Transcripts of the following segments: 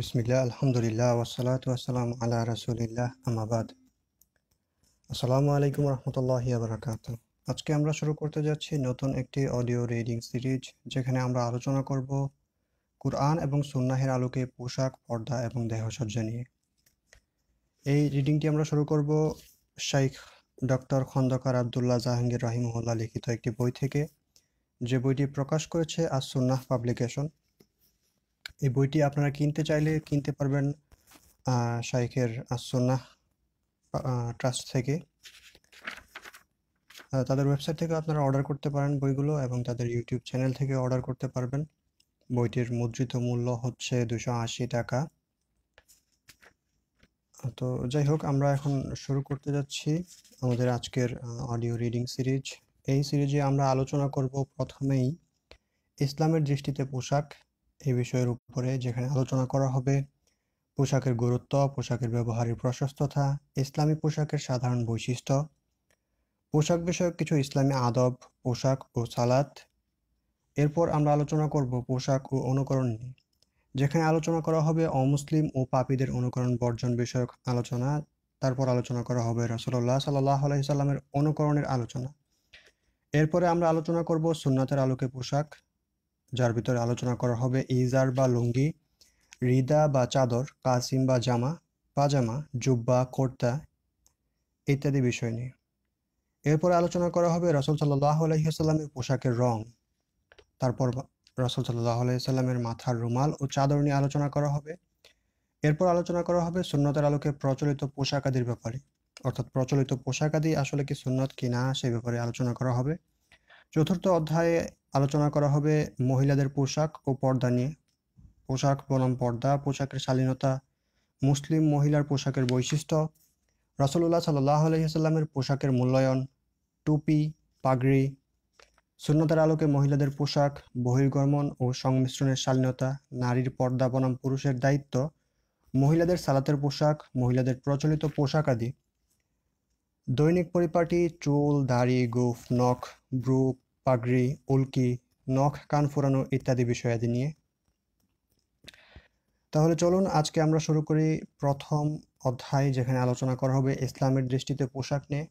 বিসমিল্লা আলহামদুলিল্লাহ ওসালাত ওয়াসালাম আলা রসুলিল্লাহ আমাবাদ আসসালামু আলাইকুম রহমতুল্লাহি আবরাকাত আজকে আমরা শুরু করতে যাচ্ছি নতুন একটি অডিও রিডিং সিরিজ যেখানে আমরা আলোচনা করব কুরআন এবং সুন্নাহের আলোকে পোশাক পর্দা এবং দেহসজ্জা নিয়ে এই রিডিংটি আমরা শুরু করব শাইখ ডক্টর খন্দকার আবদুল্লাহ জাহাঙ্গীর রহিমহল্লা লিখিত একটি বই থেকে যে বইটি প্রকাশ করেছে আর সুন্নাহ পাবলিকেশন এই বইটি আপনারা কিনতে চাইলে কিনতে পারবেন শাইখের আসন্না ট্রাস্ট থেকে তাদের ওয়েবসাইট থেকে আপনারা অর্ডার করতে পারেন বইগুলো এবং তাদের ইউটিউব চ্যানেল থেকে অর্ডার করতে পারবেন বইটির মুদ্রিত মূল্য হচ্ছে দুশো আশি টাকা তো যাই হোক আমরা এখন শুরু করতে যাচ্ছি আমাদের আজকের অডিও রিডিং সিরিজ এই সিরিজে আমরা আলোচনা করব প্রথমেই ইসলামের দৃষ্টিতে পোশাক এই বিষয়ের উপরে যেখানে আলোচনা করা হবে পোশাকের গুরুত্ব পোশাকের ব্যবহারের প্রশস্ততা ইসলামী পোশাকের সাধারণ বৈশিষ্ট্য পোশাক বিষয়ক কিছু ইসলামী আদব পোশাক ও সালাত এরপর আমরা আলোচনা করব পোশাক ও অনুকরণ নিয়ে যেখানে আলোচনা করা হবে অমুসলিম ও পাপীদের অনুকরণ বর্জন বিষয়ক আলোচনা তারপর আলোচনা করা হবে রসল্লাহ সাল্লাহ আলাইসাল্লামের অনুকরণের আলোচনা এরপরে আমরা আলোচনা করব সুন্নাতের আলোকে পোশাক যার ভিতরে আলোচনা করা হবে ইজার বা লুঙ্গি রিদা বা চাদর কাসিম বা জামা পাজামা জুব্বা কোর্তা ইত্যাদি বিষয় নিয়ে এরপর আলোচনা করা হবে রসুল সাল্লাহ আলহিহাস্লামের পোশাকের রং তারপর রসুল সাল্লাহ আলহিহাস্লামের মাথার রুমাল ও চাদর নিয়ে আলোচনা করা হবে এরপর আলোচনা করা হবে সুন্নতের আলোকে প্রচলিত পোশাক আদির ব্যাপারে অর্থাৎ প্রচলিত পোশাক আদি আসলে কি সুন্নত কি না সেই ব্যাপারে আলোচনা করা হবে চতুর্থ অধ্যায়ে আলোচনা করা হবে মহিলাদের পোশাক ও পর্দা নিয়ে পোশাক বনাম পর্দা পোশাকের শালীনতা মুসলিম মহিলার পোশাকের বৈশিষ্ট্য রসল্লাহ সাল্লাহ আলহিহাস্লামের পোশাকের মূল্যায়ন টুপি পাগড়ি শূন্যতার আলোকে মহিলাদের পোশাক বহির্গমন ও সংমিশ্রণের শালীনতা নারীর পর্দা বনাম পুরুষের দায়িত্ব মহিলাদের সালাতের পোশাক মহিলাদের প্রচলিত পোশাক আদি দৈনিক পরিপাটি চুল দাড়ি গুফ নখ ব্রুক পাগড়ি উল্কি নখ কান ফোরানো ইত্যাদি বিষয়াদি নিয়ে তাহলে চলুন আজকে আমরা শুরু করি প্রথম অধ্যায় যেখানে আলোচনা করা হবে ইসলামের দৃষ্টিতে পোশাক নিয়ে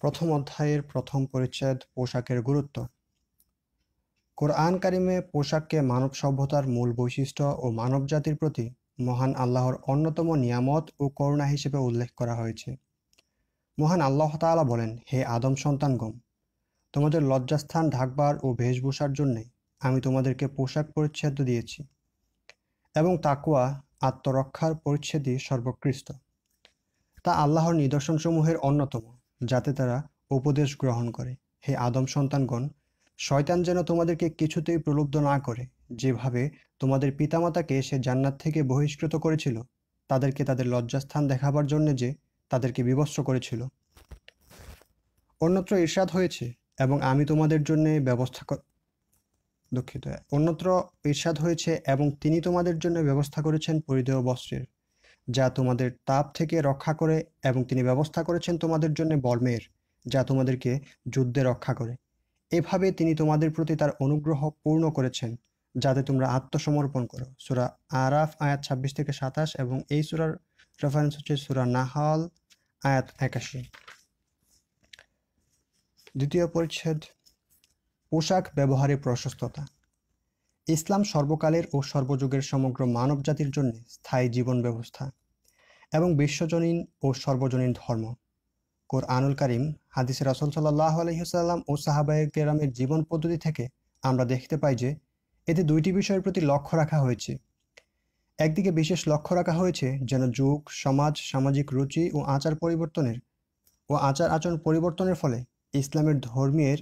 প্রথম অধ্যায়ের প্রথম পরিচ্ছেদ পোশাকের গুরুত্ব কোরআন কারিমে পোশাককে মানব সভ্যতার মূল বৈশিষ্ট্য ও মানব জাতির প্রতি মহান আল্লাহর অন্যতম নিয়ামত ও করুণা হিসেবে উল্লেখ করা হয়েছে মহান আল্লাহ তালা বলেন হে আদম সন্তানগম তোমাদের লজ্জাস্থান ঢাকবার ও বেশভূষার জন্যে আমি তোমাদেরকে পোশাক পরিচ্ছেদ দিয়েছি এবং তাকুয়া আত্মরক্ষার পরিচ্ছেদই সর্বকৃষ্ট তা আল্লাহর নিদর্শনসমূহের অন্যতম যাতে তারা উপদেশ গ্রহণ করে হে আদম সন্তানগণ শয়তান যেন তোমাদেরকে কিছুতেই প্রলুব্ধ না করে যেভাবে তোমাদের পিতামাতাকে সে জান্নাত থেকে বহিষ্কৃত করেছিল তাদেরকে তাদের লজ্জাস্থান দেখাবার জন্য যে তাদেরকে বিবস্ত্র করেছিল অন্যত্র ইরশাদ হয়েছে এবং আমি তোমাদের জন্য ব্যবস্থা দুঃখিত অন্যত্র ইরশাদ হয়েছে এবং তিনি তোমাদের জন্য ব্যবস্থা করেছেন পরিধেয় বস্ত্রের যা তোমাদের তাপ থেকে রক্ষা করে এবং তিনি ব্যবস্থা করেছেন তোমাদের জন্য বর্মের যা তোমাদেরকে যুদ্ধে রক্ষা করে এভাবে তিনি তোমাদের প্রতি তার অনুগ্রহ পূর্ণ করেছেন যাতে তোমরা আত্মসমর্পণ করো সুরা আরাফ আয়াত ছাব্বিশ থেকে সাতাশ এবং এই সুরার রেফারেন্স হচ্ছে সুরা নাহাল আয়াত একাশি দ্বিতীয় পরিচ্ছেদ পোশাক ব্যবহারে প্রশস্ততা ইসলাম সর্বকালের ও সর্বযুগের সমগ্র মানব জাতির জন্য স্থায়ী জীবন ব্যবস্থা এবং বিশ্বজনীন ও সর্বজনীন ধর্ম আনুল করিম হাদিস রাসুল সাল্লাহ আলহিহাল্লাম ও সাহাবায় কেরামের জীবন পদ্ধতি থেকে আমরা দেখতে পাই যে এতে দুইটি বিষয়ের প্রতি লক্ষ্য রাখা হয়েছে একদিকে বিশেষ লক্ষ্য রাখা হয়েছে যেন যুগ সমাজ সামাজিক রুচি ও আচার পরিবর্তনের ও আচার আচরণ পরিবর্তনের ফলে ইসলামের ধর্মের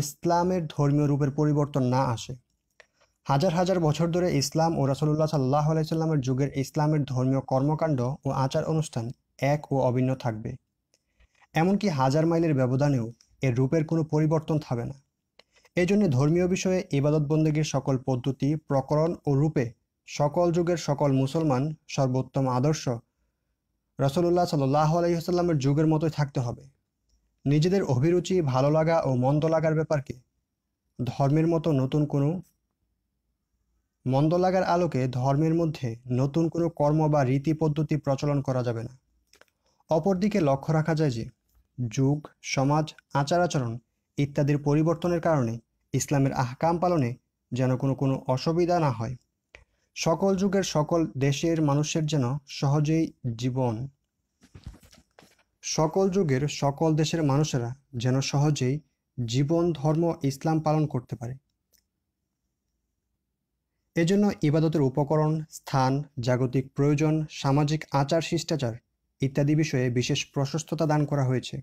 ইসলামের ধর্মীয় রূপের পরিবর্তন না আসে হাজার হাজার বছর ধরে ইসলাম ও রাসুল্লাহ সাল্লাহ আলাইসাল্লামের যুগের ইসলামের ধর্মীয় কর্মকাণ্ড ও আচার অনুষ্ঠান এক ও অভিন্ন থাকবে এমনকি হাজার মাইলের ব্যবধানেও এর রূপের কোনো পরিবর্তন থাকবে না এজন্য ধর্মীয় বিষয়ে বন্দীগীর সকল পদ্ধতি প্রকরণ ও রূপে সকল যুগের সকল মুসলমান সর্বোত্তম আদর্শ রসল্লাহ সাল্লাহ আলহিহাস্লামের যুগের মতোই থাকতে হবে নিজেদের অভিরুচি ভালো লাগা ও মন্দ লাগার ব্যাপারকে ধর্মের মতো নতুন কোনো মন্দ লাগার আলোকে ধর্মের মধ্যে নতুন কোনো কর্ম বা রীতি পদ্ধতি প্রচলন করা যাবে না অপরদিকে লক্ষ্য রাখা যায় যে যুগ সমাজ আচার আচরণ ইত্যাদির পরিবর্তনের কারণে ইসলামের আহকাম পালনে যেন কোনো কোনো অসুবিধা না হয় সকল যুগের সকল দেশের মানুষের যেন সহজেই জীবন সকল যুগের সকল দেশের মানুষেরা যেন সহজেই জীবন ধর্ম ইসলাম পালন করতে পারে এজন্য ইবাদতের উপকরণ স্থান জাগতিক প্রয়োজন সামাজিক আচার শিষ্টাচার ইত্যাদি বিষয়ে বিশেষ প্রশস্ততা দান করা হয়েছে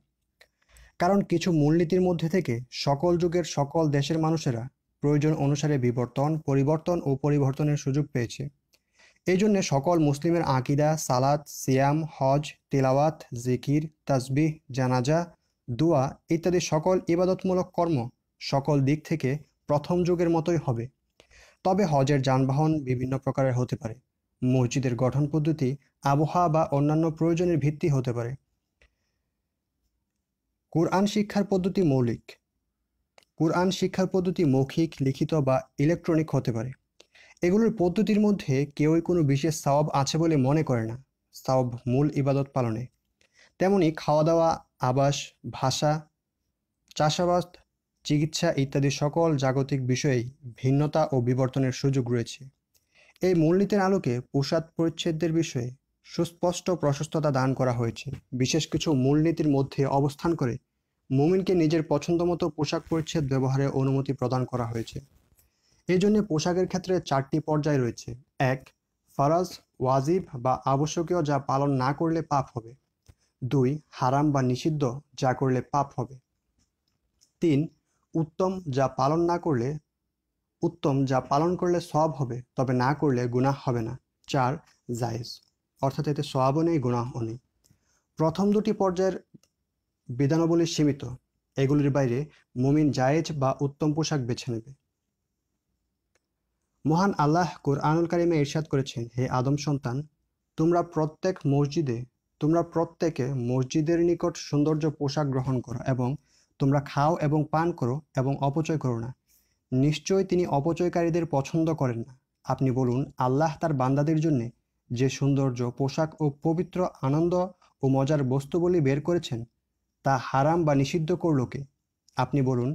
কারণ কিছু মূলনীতির মধ্যে থেকে সকল যুগের সকল দেশের মানুষেরা প্রয়োজন অনুসারে বিবর্তন পরিবর্তন ও পরিবর্তনের সুযোগ পেয়েছে এই জন্যে সকল মুসলিমের আকিদা সালাত সিয়াম হজ তেলাওয়াত জিকির তাসবিহ জানাজা দোয়া ইত্যাদি সকল ইবাদতমূলক কর্ম সকল দিক থেকে প্রথম যুগের মতোই হবে তবে হজের যানবাহন বিভিন্ন প্রকারের হতে পারে মসজিদের গঠন পদ্ধতি আবহাওয়া বা অন্যান্য প্রয়োজনের ভিত্তি হতে পারে কোরআন শিক্ষার পদ্ধতি মৌলিক কোরআন শিক্ষার পদ্ধতি মৌখিক লিখিত বা ইলেকট্রনিক হতে পারে এগুলোর পদ্ধতির মধ্যে কেউই কোনো বিশেষ সবাব আছে বলে মনে করে না সবাব মূল ইবাদত পালনে তেমনি খাওয়া দাওয়া আবাস ভাষা চাষাবাদ চিকিৎসা ইত্যাদি সকল জাগতিক বিষয়েই ভিন্নতা ও বিবর্তনের সুযোগ রয়েছে এই মূলনীতির আলোকে পোশাক পরিচ্ছেদের বিষয়ে সুস্পষ্ট প্রশস্ততা দান করা হয়েছে বিশেষ কিছু মূলনীতির মধ্যে অবস্থান করে মুমিনকে নিজের পছন্দমতো পোশাক পরিচ্ছেদ ব্যবহারের অনুমতি প্রদান করা হয়েছে এই জন্য পোশাকের ক্ষেত্রে চারটি পর্যায় রয়েছে এক ফরাজ ওয়াজিব বা আবশ্যকীয় যা পালন না করলে পাপ হবে দুই হারাম বা নিষিদ্ধ যা করলে পাপ হবে তিন উত্তম যা পালন না করলে উত্তম যা পালন করলে সব হবে তবে না করলে গুণাহ হবে না চার জায়েজ অর্থাৎ এতে সবও নেই গুণাহও নেই প্রথম দুটি পর্যায়ের বিধানাবলী সীমিত এগুলির বাইরে মুমিন জায়েজ বা উত্তম পোশাক বেছে নেবে মহান আল্লাহ কুরআনুল কারিমে ইরশাদ করেছেন হে আদম সন্তান তোমরা প্রত্যেক মসজিদে তোমরা প্রত্যেকে মসজিদের নিকট সৌন্দর্য পোশাক গ্রহণ করো এবং তোমরা খাও এবং পান করো এবং অপচয় করো না নিশ্চয় তিনি অপচয়কারীদের পছন্দ করেন না আপনি বলুন আল্লাহ তার বান্দাদের জন্য যে সৌন্দর্য পোশাক ও পবিত্র আনন্দ ও মজার বস্তুগুলি বের করেছেন তা হারাম বা নিষিদ্ধ করলোকে আপনি বলুন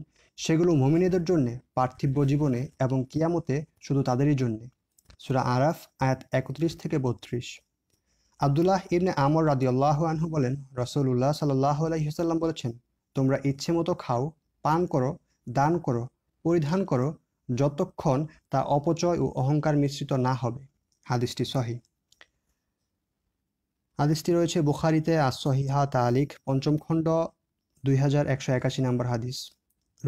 সেগুলো মমিনীদের জন্য পার্থিব্য জীবনে এবং কিয়ামতে শুধু তাদেরই জন্যে সুরা আরাফ আয়াত একত্রিশ থেকে বত্রিশ আবদুল্লাহ ইবনে আমর রাদি আল্লাহ আনহু বলেন উল্লাহ সাল্লাহ আলহিহাল্লাম বলেছেন তোমরা ইচ্ছে মতো খাও পান করো দান করো পরিধান করো যতক্ষণ তা অপচয় ও অহংকার মিশ্রিত না হবে হাদিসটি সহি হাদিসটি রয়েছে বুখারিতে আসহিহা তালিক পঞ্চম খণ্ড দুই হাজার একশো একাশি নম্বর হাদিস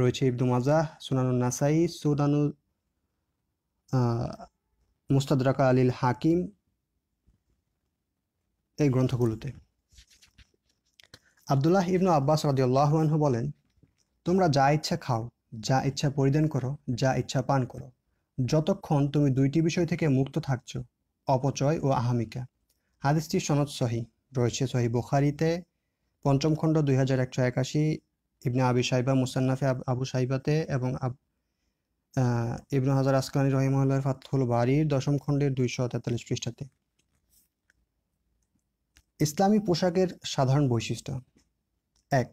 রয়েছে ইবনু মাজাহ সুনানুল নাসাই সুনানু মুস্তাদাকা আলীল হাকিম এই গ্রন্থগুলোতে আবদুল্লাহ ইবনু আব্বাস রদিউল্লাহানহু বলেন তোমরা যা ইচ্ছা খাও যা ইচ্ছা পরিধান করো যা ইচ্ছা পান করো যতক্ষণ তুমি দুইটি বিষয় থেকে মুক্ত থাকছ অপচয় ও আহামিকা হাদিসটি সনদ সহি রয়েছে সহি বোখারিতে পঞ্চম খণ্ড দুই হাজার একশো একাশি ইবনে আবি সাইবা মুসান্নাফে আবু সাইবাতে এবং ইবনু হাজার আসকানি রহিমুল্লাহ ফাতুল বাড়ির দশম খণ্ডের দুইশো তেতাল্লিশ পৃষ্ঠাতে ইসলামী পোশাকের সাধারণ বৈশিষ্ট্য এক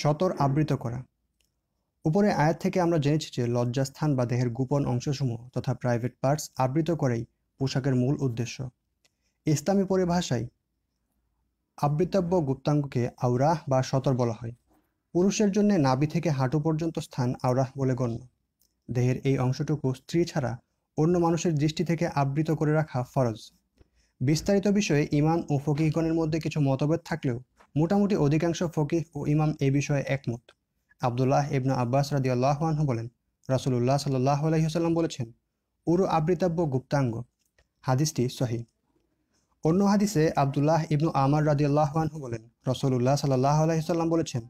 সতর আবৃত করা উপরে আয়াত থেকে আমরা জেনেছি যে লজ্জাস্থান বা দেহের গোপন অংশসমূহ তথা প্রাইভেট পার্টস আবৃত করেই পোশাকের মূল উদ্দেশ্য ইসলামী পরিভাষায় আবৃতব্য গুপ্তাঙ্গকে আউরাহ বা সতর বলা হয় পুরুষের জন্য নাভি থেকে হাঁটু পর্যন্ত স্থান আওরাহ বলে গণ্য দেহের এই অংশটুকু স্ত্রী ছাড়া অন্য মানুষের দৃষ্টি থেকে আবৃত করে রাখা ফরজ বিস্তারিত বিষয়ে ইমাম ও ফকিহগণের মধ্যে কিছু মতভেদ থাকলেও মোটামুটি অধিকাংশ ফকিহ ও ইমাম এ বিষয়ে একমত আবদুল্লাহ ইবনু আব্বাস রাদি আল্লাহানহু বলেন উল্লাহ সাল্লাহ আলহিহাল্লাম বলেছেন উরু আবৃতাব্য গুপ্তাঙ্গ হাদিসটি সহি অন্য হাদিসে আবদুল্লাহ ইবনু আমার রাদি আল্লাহানহু বলেন রসুল্লাহ সাল্লাহ আলহিহাল্লাম বলেছেন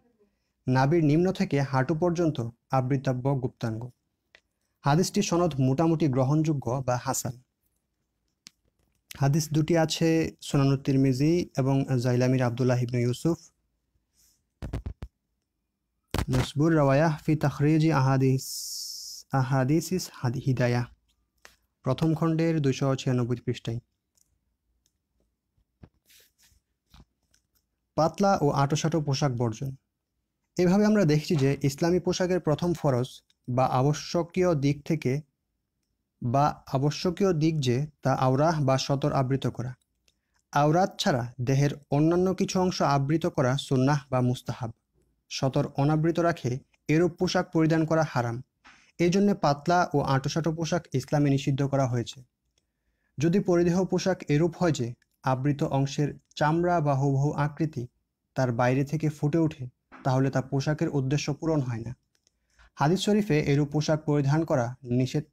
নাবির নিম্ন থেকে হাঁটু পর্যন্ত আবৃতাব্য গুপ্তাঙ্গ হাদিসটি সনদ মোটামুটি গ্রহণযোগ্য বা হাসান হাদিস দুটি আছে সোনানুত্তির মিজি এবং জাইলামির আবদুল্লাহ ইবনু ইউসুফ মসবুর রওয়ায়াহ ফি তখরিজি আহাদিস আহাদিস হিদায়া প্রথম খণ্ডের দুশো ছিয়ানব্বই পৃষ্ঠায় পাতলা ও আটোসাটো পোশাক বর্জন এভাবে আমরা দেখছি যে ইসলামী পোশাকের প্রথম ফরজ বা আবশ্যকীয় দিক থেকে বা আবশ্যকীয় দিক যে তা আওরাহ বা সতর আবৃত করা আওরাত ছাড়া দেহের অন্যান্য কিছু অংশ আবৃত করা সুন্নাহ বা মুস্তাহাব সতর অনাবৃত রাখে এরূপ পোশাক পরিধান করা হারাম এই জন্য পাতলা ও আঁটোসাঁটো পোশাক ইসলামে নিষিদ্ধ করা হয়েছে যদি পরিদেহ পোশাক এরূপ হয় যে আবৃত অংশের চামড়া বা হুবহু আকৃতি তার বাইরে থেকে ফুটে ওঠে তাহলে তা পোশাকের উদ্দেশ্য পূরণ হয় না হাদিস শরীফে এরূপ পোশাক পরিধান করা নিষেধ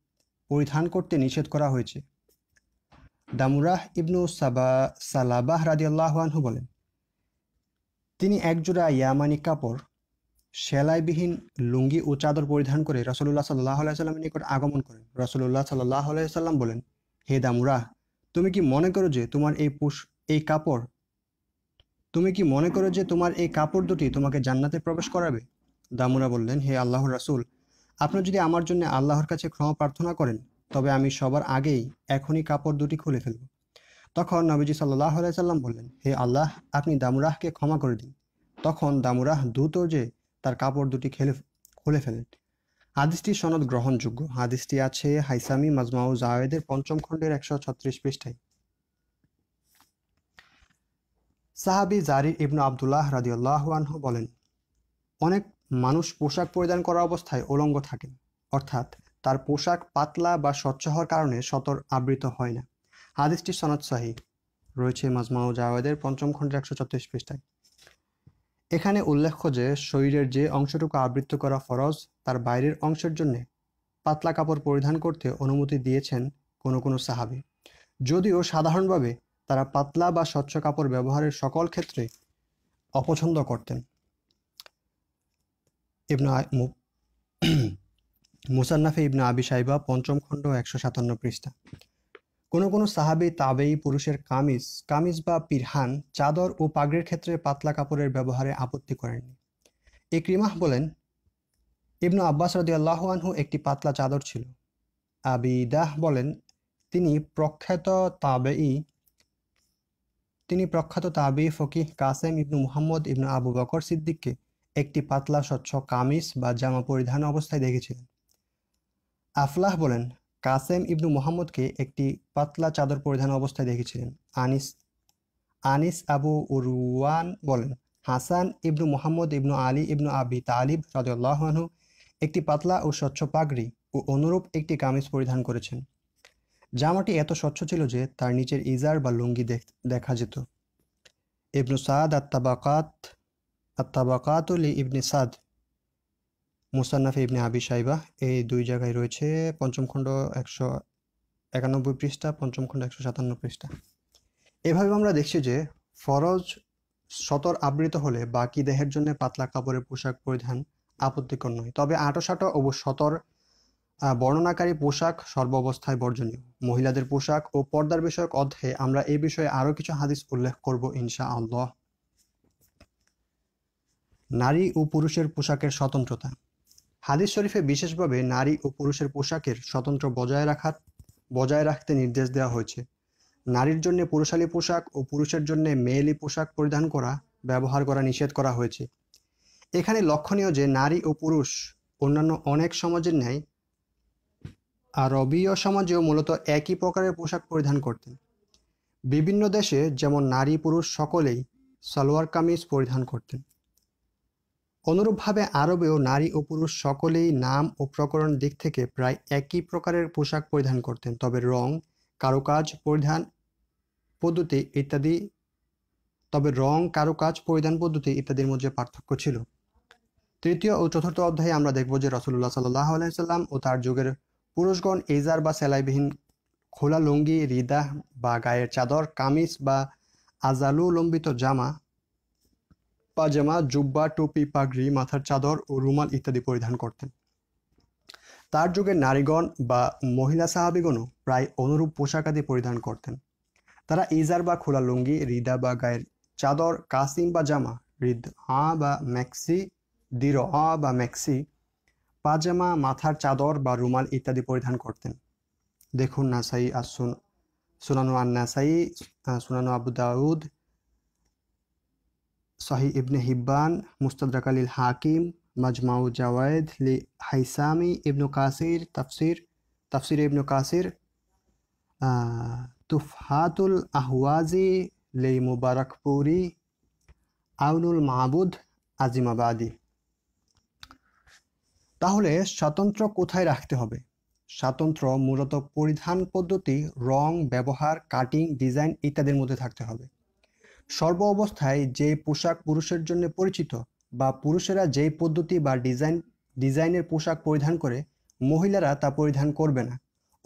পরিধান করতে নিষেধ করা হয়েছে দামুরাহ ইবনু সাবা সালাবাহ রাদিয়াল্লাহানহু বলেন তিনি একজোড়া ইয়ামানি কাপড় সেলাইবিহীন লুঙ্গি ও চাদর পরিধান করে রসুল্লাহ সাল্লাহ আলাইস্লামের নিকট আগমন করেন রসুল্লাহ সাল্লাহ আলাইসাল্লাম বলেন হে দামুরাহ তুমি কি মনে করো যে তোমার এই পোষ এই কাপড় তুমি কি মনে করো যে তোমার এই কাপড় দুটি তোমাকে জান্নাতে প্রবেশ করাবে দামুরা বললেন হে আল্লাহর রাসুল আপনি যদি আমার জন্য আল্লাহর কাছে ক্ষমা প্রার্থনা করেন তবে আমি সবার আগেই এখনই কাপড় দুটি খুলে ফেলব তখন নবীজি সাল্লাহ সাল্লাম বললেন হে আল্লাহ আপনি দামুরাহকে ক্ষমা করে দিন তখন দামুরাহ দ্রুত যে তার কাপড় দুটি খেলে খুলে ফেলেন হাদিসটি সনদ গ্রহণযোগ্য হাদিসটি আছে হাইসামি মাজমাউ জাওয়েদের পঞ্চম খণ্ডের একশো ছত্রিশ পৃষ্ঠায় সাহাবি জারির ইবনু আবদুল্লাহ রাজিউল্লাহ বলেন অনেক মানুষ পোশাক পরিধান করা অবস্থায় উলঙ্গ থাকেন অর্থাৎ তার পোশাক পাতলা বা স্বচ্ছ হওয়ার কারণে সতর আবৃত হয় না হাদিসটি সনদ সাহি রয়েছে মাজমাউ জাওয়েদের পঞ্চম খণ্ডের একশো ছত্রিশ পৃষ্ঠায় এখানে উল্লেখ্য যে শরীরের যে অংশটুকু আবৃত করা ফরজ তার বাইরের অংশের জন্য পাতলা কাপড় পরিধান করতে অনুমতি দিয়েছেন কোনো কোনো সাহাবি যদিও সাধারণভাবে তারা পাতলা বা স্বচ্ছ কাপড় ব্যবহারের সকল ক্ষেত্রে অপছন্দ করতেন ইবনা মুসান্নাফে ইবনা আবি সাইবা পঞ্চম খণ্ড একশো সাতান্ন পৃষ্ঠা কোনো কোনো সাহাবি তাবেই পুরুষের কামিজ কামিজ বা পিরহান চাদর ও পাগড়ির ক্ষেত্রে পাতলা কাপড়ের ব্যবহারে আপত্তি করেননি ইক্রিমাহ বলেন ইবনু আব্বাস রদি আল্লাহ আনহু একটি পাতলা চাদর ছিল আবিদাহ বলেন তিনি প্রখ্যাত তাবেই তিনি প্রখ্যাত তাবি ফকি কাসেম ইবনু মুহাম্মদ ইবনু আবু বকর সিদ্দিককে একটি পাতলা স্বচ্ছ কামিজ বা জামা পরিধান অবস্থায় দেখেছিলেন আফলাহ বলেন কাসেম ইবনু মোহাম্মদকে একটি পাতলা চাদর পরিধান অবস্থায় দেখেছিলেন আনিস আনিস আবু উরওয়ান বলেন হাসান ইবনু মোহাম্মদ ইবনু আলী ইবনু আবি তালিব রাজু একটি পাতলা ও স্বচ্ছ পাগড়ি ও অনুরূপ একটি কামিজ পরিধান করেছেন জামাটি এত স্বচ্ছ ছিল যে তার নিচের ইজার বা লুঙ্গি দেখা যেত ইবনু সাদ আত্তাবাকাত আত্মাবাকাত ইবনে সাদ মুসান্নাফ ইবনে আবি সাইবা এই দুই জায়গায় রয়েছে পঞ্চম খণ্ড একশো একানব্বই পৃষ্ঠা পঞ্চম খণ্ড একশো সাতান্ন পৃষ্ঠা এভাবে আমরা দেখছি যে ফরজ সতর আবৃত হলে বাকি দেহের জন্য পাতলা কাপড়ের পোশাক পরিধান আপত্তিকর নয় তবে আটো সাটো ও সতর বর্ণনাকারী পোশাক সর্বাবস্থায় বর্জনীয় মহিলাদের পোশাক ও পর্দার বিষয়ক অধ্যায়ে আমরা এই বিষয়ে আরও কিছু হাদিস উল্লেখ করব ইনশা আল্লাহ নারী ও পুরুষের পোশাকের স্বতন্ত্রতা হাদিস শরীফে বিশেষভাবে নারী ও পুরুষের পোশাকের স্বতন্ত্র বজায় রাখার বজায় রাখতে নির্দেশ দেওয়া হয়েছে নারীর জন্য পুরুষালী পোশাক ও পুরুষের জন্য মেয়েলি পোশাক পরিধান করা ব্যবহার করা নিষেধ করা হয়েছে এখানে লক্ষণীয় যে নারী ও পুরুষ অন্যান্য অনেক সমাজের ন্যায় আরবীয় সমাজেও মূলত একই প্রকারের পোশাক পরিধান করতেন বিভিন্ন দেশে যেমন নারী পুরুষ সকলেই সালোয়ার কামিজ পরিধান করতেন অনুরূপভাবে আরবেও নারী ও পুরুষ সকলেই নাম ও প্রকরণ দিক থেকে প্রায় একই প্রকারের পোশাক পরিধান করতেন তবে রং কারুকাজ পরিধান পদ্ধতি ইত্যাদি তবে রং কারুকাজ পরিধান পদ্ধতি ইত্যাদির মধ্যে পার্থক্য ছিল তৃতীয় ও চতুর্থ অধ্যায়ে আমরা দেখব যে রসুল্লাহ সাল্লাহ আলাইসাল্লাম ও তার যুগের পুরুষগণ এজার বা সেলাইবিহীন খোলা লুঙ্গি রিদা বা গায়ের চাদর কামিজ বা আজালু লম্বিত জামা পাজামা জুব্বা টুপি পাগড়ি মাথার চাদর ও রুমাল ইত্যাদি পরিধান করতেন তার যুগে নারীগণ বা মহিলা সাহাবিগণও প্রায় অনুরূপ পোশাক আদি পরিধান করতেন তারা ইজার বা খোলা লুঙ্গি রিদা বা গায়ের চাদর কাসিম বা জামা রিদ হা বা ম্যাক্সি দির হা বা ম্যাক্সি পাজামা মাথার চাদর বা রুমাল ইত্যাদি পরিধান করতেন দেখুন নাসাই আসুন সুনানু আন নাসাই সুনানু আবু দাউদ সাহি ইবনে হিব্বান মুস্তাদ্রাক আলীল হাকিম মাজমাউ জাওয়েদ লি হাইসামি ইবনু কাসির তাফসির তাফসির ইবনু কাসির তুফাতুল আহওয়াজি লি মুবারকপুরি আউনুল মাহবুদ আজিমাবাদী তাহলে স্বাতন্ত্র্য কোথায় রাখতে হবে স্বাতন্ত্র মূলত পরিধান পদ্ধতি রং ব্যবহার কাটিং ডিজাইন ইত্যাদির মধ্যে থাকতে হবে সর্ব অবস্থায় যে পোশাক পুরুষের জন্য পরিচিত বা পুরুষেরা যেই পদ্ধতি বা ডিজাইন ডিজাইনের পোশাক পরিধান করে মহিলারা তা পরিধান করবে না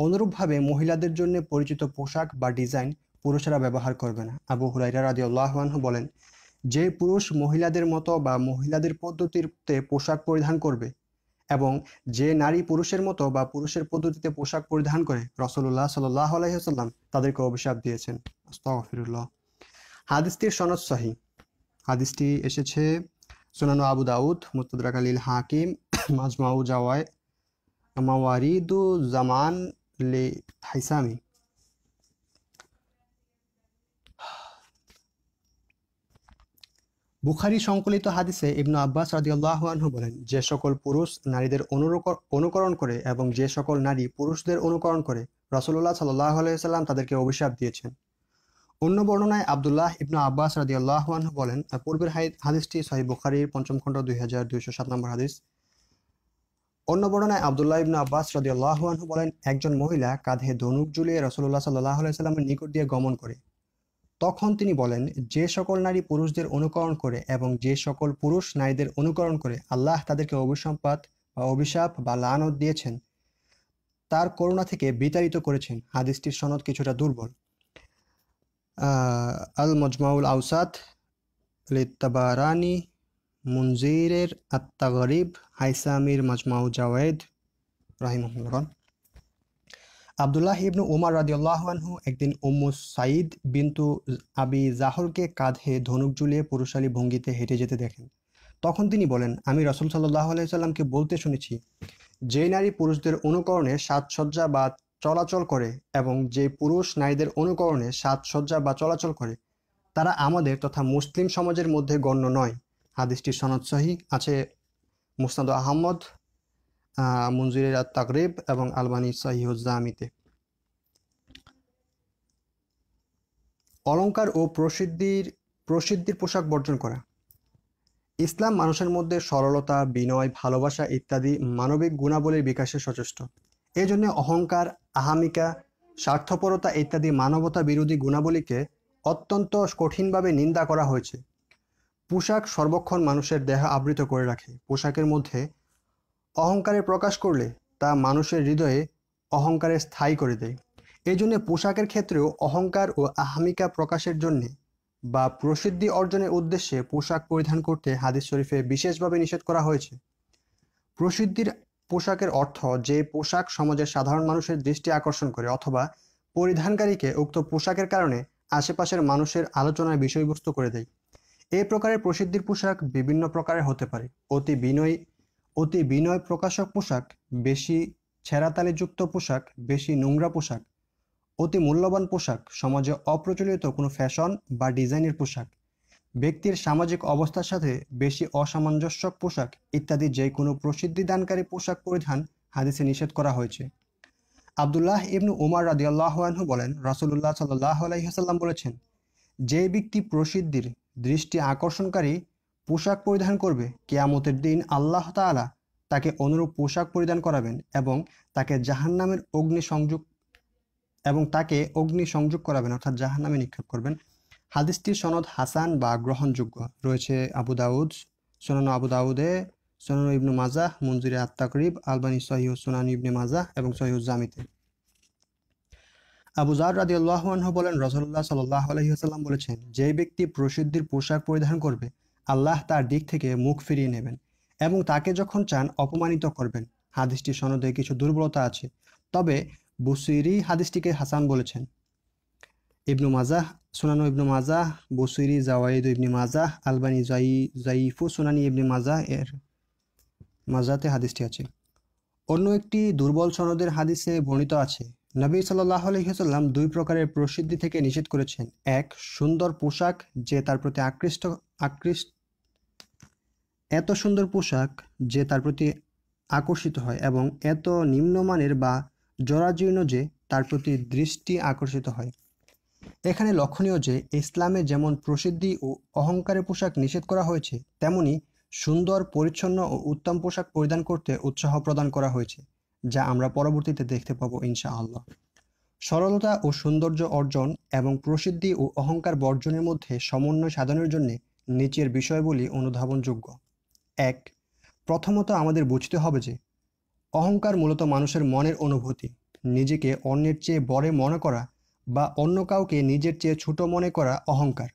অনুরূপভাবে মহিলাদের জন্য পরিচিত পোশাক বা ডিজাইন পুরুষেরা ব্যবহার করবে না আবু হুরাইরা রাজি আল্লাহানহ বলেন যে পুরুষ মহিলাদের মতো বা মহিলাদের পদ্ধতিতে পোশাক পরিধান করবে এবং যে নারী পুরুষের মতো বা পুরুষের পদ্ধতিতে পোশাক পরিধান করে রসল্লাহ সাল্লাহ আলাইসাল্লাম তাদেরকে অভিশাপ দিয়েছেন আস্তফিরুল্লাহ সনদ সহি হাদিসটি এসেছে সোনানু আবু দাউদ মুস্তাদাক আলীল হাকিম মাজমাউ জাওয়ায় মাওয়ারিদু জামান লে হাইসামি বুখারি সংকলিত হাদিসে ইবনু আব্বাস রাদিউল্লাহ আনহু বলেন যে সকল পুরুষ নারীদের অনুকরণ করে এবং যে সকল নারী পুরুষদের অনুকরণ করে রসুল্লাহ সাল্লাহ আলাইসাল্লাম তাদেরকে অভিশাপ দিয়েছেন অন্য বর্ণনায় আবদুল্লাহ ইবনু আব্বাস রাদিউল্লাহ আনহু বলেন পূর্বের হাদিসটি সহি বুখারির পঞ্চম খণ্ড দুই হাজার দুইশো সাত নম্বর হাদিস অন্য বর্ণনায় আবদুল্লাহ ইবনু আব্বাস রাদিউল্লাহ আনহু বলেন একজন মহিলা কাঁধে ধনুক জুলিয়ে রসুল্লাহ সাল্লাহ আলাইসাল্লামের নিকট দিয়ে গমন করে তখন তিনি বলেন যে সকল নারী পুরুষদের অনুকরণ করে এবং যে সকল পুরুষ নারীদের অনুকরণ করে আল্লাহ তাদেরকে অভিসম্পাত বা অভিশাপ বা লানত দিয়েছেন তার করুণা থেকে বিতাড়িত করেছেন হাদিসটির সনদ কিছুটা দুর্বল আল মজমাউল আউসাদ লিত্তাবারানি মুনজিরের আত্মা গরিব হাইসামির মজমাউ জাওয়েদ রাহিমুল্লাহ আবদুল্লাহ ইবনু উমার আল্লাহানহু একদিন উম্মু সাঈদ বিন্তু আবি জাহরকে কাঁধে ধনুক ঝুলিয়ে পুরুষালী ভঙ্গিতে হেঁটে যেতে দেখেন তখন তিনি বলেন আমি রসুল সাল্লাহ আলাইসাল্লামকে বলতে শুনেছি যে নারী পুরুষদের অনুকরণে সাজসজ্জা বা চলাচল করে এবং যে পুরুষ নারীদের অনুকরণে সাজসজ্জা বা চলাচল করে তারা আমাদের তথা মুসলিম সমাজের মধ্যে গণ্য নয় হাদিসটির সনদ সহি আছে মুসনাদ আহমদ মঞ্জুরের আর তাকরিব এবং আলবানি সাহিউজ্জামিতে অলঙ্কার ও প্রসিদ্ধির প্রসিদ্ধির পোশাক বর্জন করা ইসলাম মানুষের মধ্যে সরলতা বিনয় ভালোবাসা ইত্যাদি মানবিক গুণাবলীর বিকাশে সচেষ্ট এজন্য অহংকার আহামিকা স্বার্থপরতা ইত্যাদি মানবতা বিরোধী গুণাবলীকে অত্যন্ত কঠিনভাবে নিন্দা করা হয়েছে পোশাক সর্বক্ষণ মানুষের দেহ আবৃত করে রাখে পোশাকের মধ্যে অহংকারে প্রকাশ করলে তা মানুষের হৃদয়ে অহংকারে স্থায়ী করে দেয় এই জন্যে পোশাকের ক্ষেত্রেও অহংকার ও আহামিকা প্রকাশের জন্যে বা প্রসিদ্ধি অর্জনের উদ্দেশ্যে পোশাক পরিধান করতে হাদিস শরীফে বিশেষভাবে নিষেধ করা হয়েছে প্রসিদ্ধির পোশাকের অর্থ যে পোশাক সমাজের সাধারণ মানুষের দৃষ্টি আকর্ষণ করে অথবা পরিধানকারীকে উক্ত পোশাকের কারণে আশেপাশের মানুষের আলোচনায় বিষয়বস্তু করে দেয় এই প্রকারের প্রসিদ্ধির পোশাক বিভিন্ন প্রকারের হতে পারে অতি বিনয়ী অতি বিনয় প্রকাশক পোশাক বেশি ছেঁড়াতালিযুক্ত পোশাক বেশি নোংরা পোশাক অতি মূল্যবান পোশাক সমাজে অপ্রচলিত কোনো ফ্যাশন বা ডিজাইনের পোশাক ব্যক্তির সামাজিক অবস্থার সাথে বেশি অসামঞ্জস্য পোশাক ইত্যাদি যে কোনো প্রসিদ্ধি দানকারী পোশাক পরিধান হাদিসে নিষেধ করা হয়েছে আবদুল্লাহ ইবনু উমার রাদিয়াল্লাহ আনহু বলেন রাসুল্লাহ সাল্লাহ আলাইহাল্লাম বলেছেন যে ব্যক্তি প্রসিদ্ধির দৃষ্টি আকর্ষণকারী পোশাক পরিধান করবে কেয়ামতের দিন আল্লাহ তালা তাকে অনুরূপ পোশাক পরিধান করাবেন এবং তাকে জাহান্নামের অগ্নি সংযোগ এবং তাকে অগ্নি সংযোগ করাবেন অর্থাৎ জাহান্নামে নিক্ষেপ করবেন হাদিসটির সনদ হাসান বা গ্রহণযোগ্য রয়েছে আবু দাউদ সোনানো আবু দাউদে সোনানো ইবনু মাজাহ মঞ্জুরে আত্মাকরিব আলবানি সহি সোনান ইবনে মাজাহ এবং সহিউজ্জামিতে আবু জার রাজি আল্লাহানহ বলেন রসল্লাহ সাল্লাহ আলহিহাসাল্লাম বলেছেন যে ব্যক্তি প্রসিদ্ধির পোশাক পরিধান করবে আল্লাহ তার দিক থেকে মুখ ফিরিয়ে নেবেন এবং তাকে যখন চান অপমানিত করবেন হাদিসটি সনদে কিছু দুর্বলতা আছে তবে বুসিরি হাদিসটিকে হাসান বলেছেন ইবনু মাজাহ সুনানু ইবনু মাজাহ বুসিরি জাওয়াইদ ইবনি মাজাহ আলবানি জাই জাইফু সুনানি ইবনি মাজাহ এর মাজাতে হাদিসটি আছে অন্য একটি দুর্বল সনদের হাদিসে বর্ণিত আছে নবী সাল্লাহ আলহিহাল্লাম দুই প্রকারের প্রসিদ্ধি থেকে নিষেধ করেছেন এক সুন্দর পোশাক যে তার প্রতি আকৃষ্ট আকৃষ্ট এত সুন্দর পোশাক যে তার প্রতি আকর্ষিত হয় এবং এত নিম্নমানের বা জরাজীর্ণ যে তার প্রতি দৃষ্টি আকর্ষিত হয় এখানে লক্ষণীয় যে ইসলামে যেমন প্রসিদ্ধি ও অহংকারের পোশাক নিষেধ করা হয়েছে তেমনি সুন্দর পরিচ্ছন্ন ও উত্তম পোশাক পরিধান করতে উৎসাহ প্রদান করা হয়েছে যা আমরা পরবর্তীতে দেখতে পাবো ইনশা আল্লাহ সরলতা ও সৌন্দর্য অর্জন এবং প্রসিদ্ধি ও অহংকার বর্জনের মধ্যে সমন্বয় সাধনের জন্যে নিচের বিষয়গুলি অনুধাবনযোগ্য এক প্রথমত আমাদের বুঝতে হবে যে অহংকার মূলত মানুষের মনের অনুভূতি নিজেকে অন্যের চেয়ে বড়ে মনে করা বা অন্য কাউকে নিজের চেয়ে ছোট মনে করা অহংকার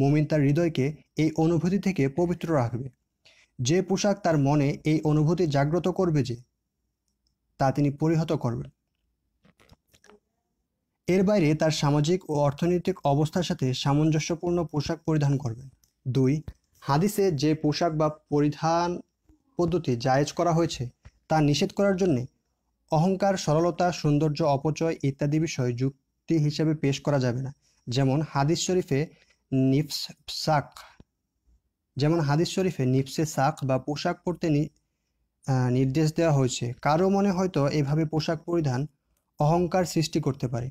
মোমিন তার হৃদয়কে এই অনুভূতি থেকে পবিত্র রাখবে যে পোশাক তার মনে এই অনুভূতি জাগ্রত করবে যে তা তিনি পরিহত করবেন এর বাইরে তার সামাজিক ও অর্থনৈতিক অবস্থার সাথে সামঞ্জস্যপূর্ণ পোশাক পরিধান করবেন দুই হাদিসে যে পোশাক বা পরিধান পদ্ধতি জায়েজ করা হয়েছে তা নিষেধ করার জন্যে অহংকার সরলতা সৌন্দর্য অপচয় ইত্যাদি বিষয় যুক্তি হিসেবে পেশ করা যাবে না যেমন হাদিস শরীফে নিপস শাক যেমন হাদিস শরীফে নিপসে শাক বা পোশাক পরতে নির্দেশ দেওয়া হয়েছে কারো মনে হয়তো এভাবে পোশাক পরিধান অহংকার সৃষ্টি করতে পারে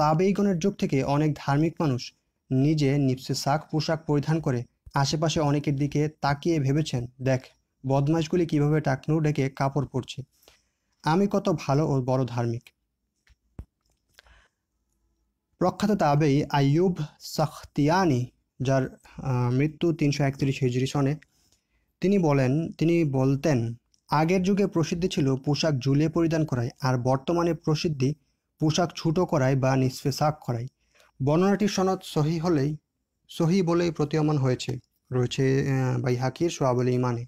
তাবেইগণের যুগ থেকে অনেক ধার্মিক মানুষ নিজে নিপসে শাক পোশাক পরিধান করে আশেপাশে অনেকের দিকে তাকিয়ে ভেবেছেন দেখ বদমাশগুলি কিভাবে টাকনু ডেকে কাপড় পরছে আমি কত ভালো ও বড় ধার্মিক প্রখ্যাত তাবেই আইয়ুব সাখতিয়ানি যার মৃত্যু তিনশো একত্রিশ হিজরি সনে তিনি বলেন তিনি বলতেন আগের যুগে প্রসিদ্ধি ছিল পোশাক ঝুলিয়ে পরিধান করায় আর বর্তমানে প্রসিদ্ধি পোশাক ছুটো করায় বা নিঃস্পেশাক করায় বর্ণনাটির সনদ সহি হলেই সহি বলেই প্রতীয়মান হয়েছে রয়েছে বাই হাকির সোয়াবল ইমানে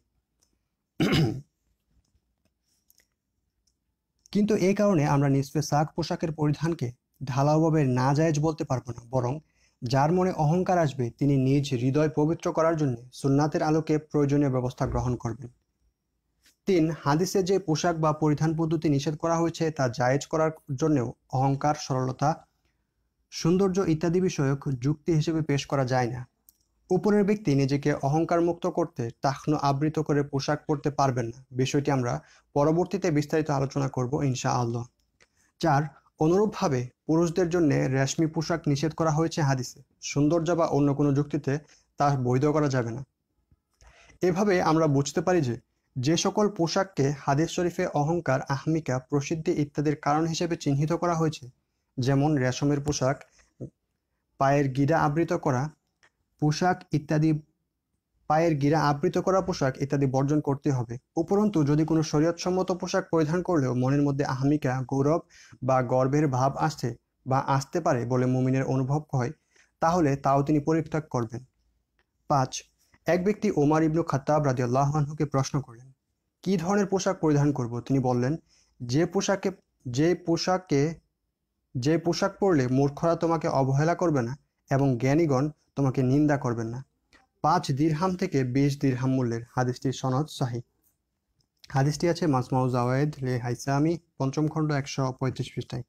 কিন্তু এ কারণে আমরা নিসফে শাক পোশাকের পরিধানকে ঢালাওভাবে না জায়েজ বলতে পারবো না বরং যার মনে অহংকার আসবে তিনি নিজ হৃদয় পবিত্র করার জন্য সুন্নাতের আলোকে প্রয়োজনীয় ব্যবস্থা গ্রহণ করবেন তিন হাদিসে যে পোশাক বা পরিধান পদ্ধতি নিষেধ করা হয়েছে তা জায়েজ করার জন্যেও অহংকার সরলতা সৌন্দর্য ইত্যাদি বিষয়ক যুক্তি হিসেবে পেশ করা যায় না উপরের ব্যক্তি নিজেকে অহংকার মুক্ত করতে তাখন আবৃত করে পোশাক পরতে পারবেন না বিষয়টি আমরা পরবর্তীতে বিস্তারিত আলোচনা করব ইনশা আল্লাহ চার অনুরূপভাবে পুরুষদের জন্য রেশমি পোশাক নিষেধ করা হয়েছে হাদিসে সৌন্দর্য বা অন্য কোনো যুক্তিতে তা বৈধ করা যাবে না এভাবে আমরা বুঝতে পারি যে যে সকল পোশাককে হাদিস শরীফে অহংকার আহমিকা প্রসিদ্ধি ইত্যাদির কারণ হিসেবে চিহ্নিত করা হয়েছে যেমন রেশমের পোশাক পায়ের গিরা আবৃত করা পোশাক ইত্যাদি পায়ের গিরা আবৃত করা পোশাক ইত্যাদি বর্জন করতে হবে উপরন্তু যদি কোনো শরীয়তসম্মত পোশাক পরিধান করলেও মনের মধ্যে আহামিকা গৌরব বা গর্বের ভাব আসে বা আসতে পারে বলে মুমিনের অনুভব হয় তাহলে তাও তিনি পরিত্যাগ করবেন পাঁচ এক ব্যক্তি ওমার ইবনু খাতাব রাজি আল্লাহকে প্রশ্ন করলেন কি ধরনের পোশাক পরিধান করব তিনি বললেন যে পোশাকে যে পোশাকে যে পোশাক পরলে মূর্খরা তোমাকে অবহেলা করবে না এবং জ্ঞানীগণ তোমাকে নিন্দা করবেন না পাঁচ দিরহাম থেকে বিশ দিরহাম মূল্যের হাদিসটি সনদ সাহি হাদিসটি আছে মাসমাউ জাওয়েদ লে হাইসামি পঞ্চম খণ্ড একশো পঁয়ত্রিশ পৃষ্ঠায়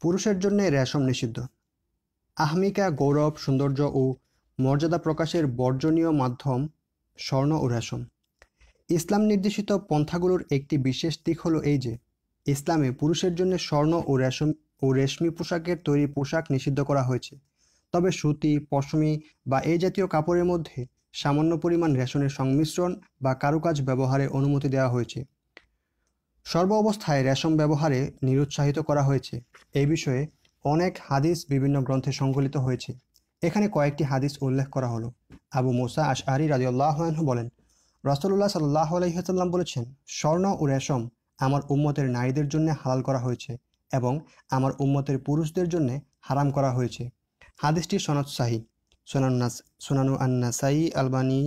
পুরুষের জন্য রেশম নিষিদ্ধ আহমিকা গৌরব সৌন্দর্য ও মর্যাদা প্রকাশের বর্জনীয় মাধ্যম স্বর্ণ ও রেশম ইসলাম নির্দেশিত পন্থাগুলোর একটি বিশেষ দিক হলো এই যে ইসলামে পুরুষের জন্য স্বর্ণ ও রেশম ও রেশমি পোশাকের তৈরি পোশাক নিষিদ্ধ করা হয়েছে তবে সুতি পশমি বা এই জাতীয় কাপড়ের মধ্যে সামান্য পরিমাণ রেশনের সংমিশ্রণ বা কারুকাজ ব্যবহারে অনুমতি দেওয়া হয়েছে সর্ব অবস্থায় রেশম ব্যবহারে নিরুৎসাহিত করা হয়েছে এই বিষয়ে অনেক হাদিস বিভিন্ন গ্রন্থে সংকলিত হয়েছে এখানে কয়েকটি হাদিস উল্লেখ করা হলো আবু মোসা আশ আশআরি রাজিউল্লাহ বলেন রসল্লাহ সাল্লাহ আলহ্লাম বলেছেন স্বর্ণ ও রেশম আমার উম্মতের নারীদের জন্য হালাল করা হয়েছে এবং আমার উম্মতের পুরুষদের জন্য হারাম করা হয়েছে হাদিসটি সনদ সাহি সোনান্নাস সোনানু আন্না সাই আলবানি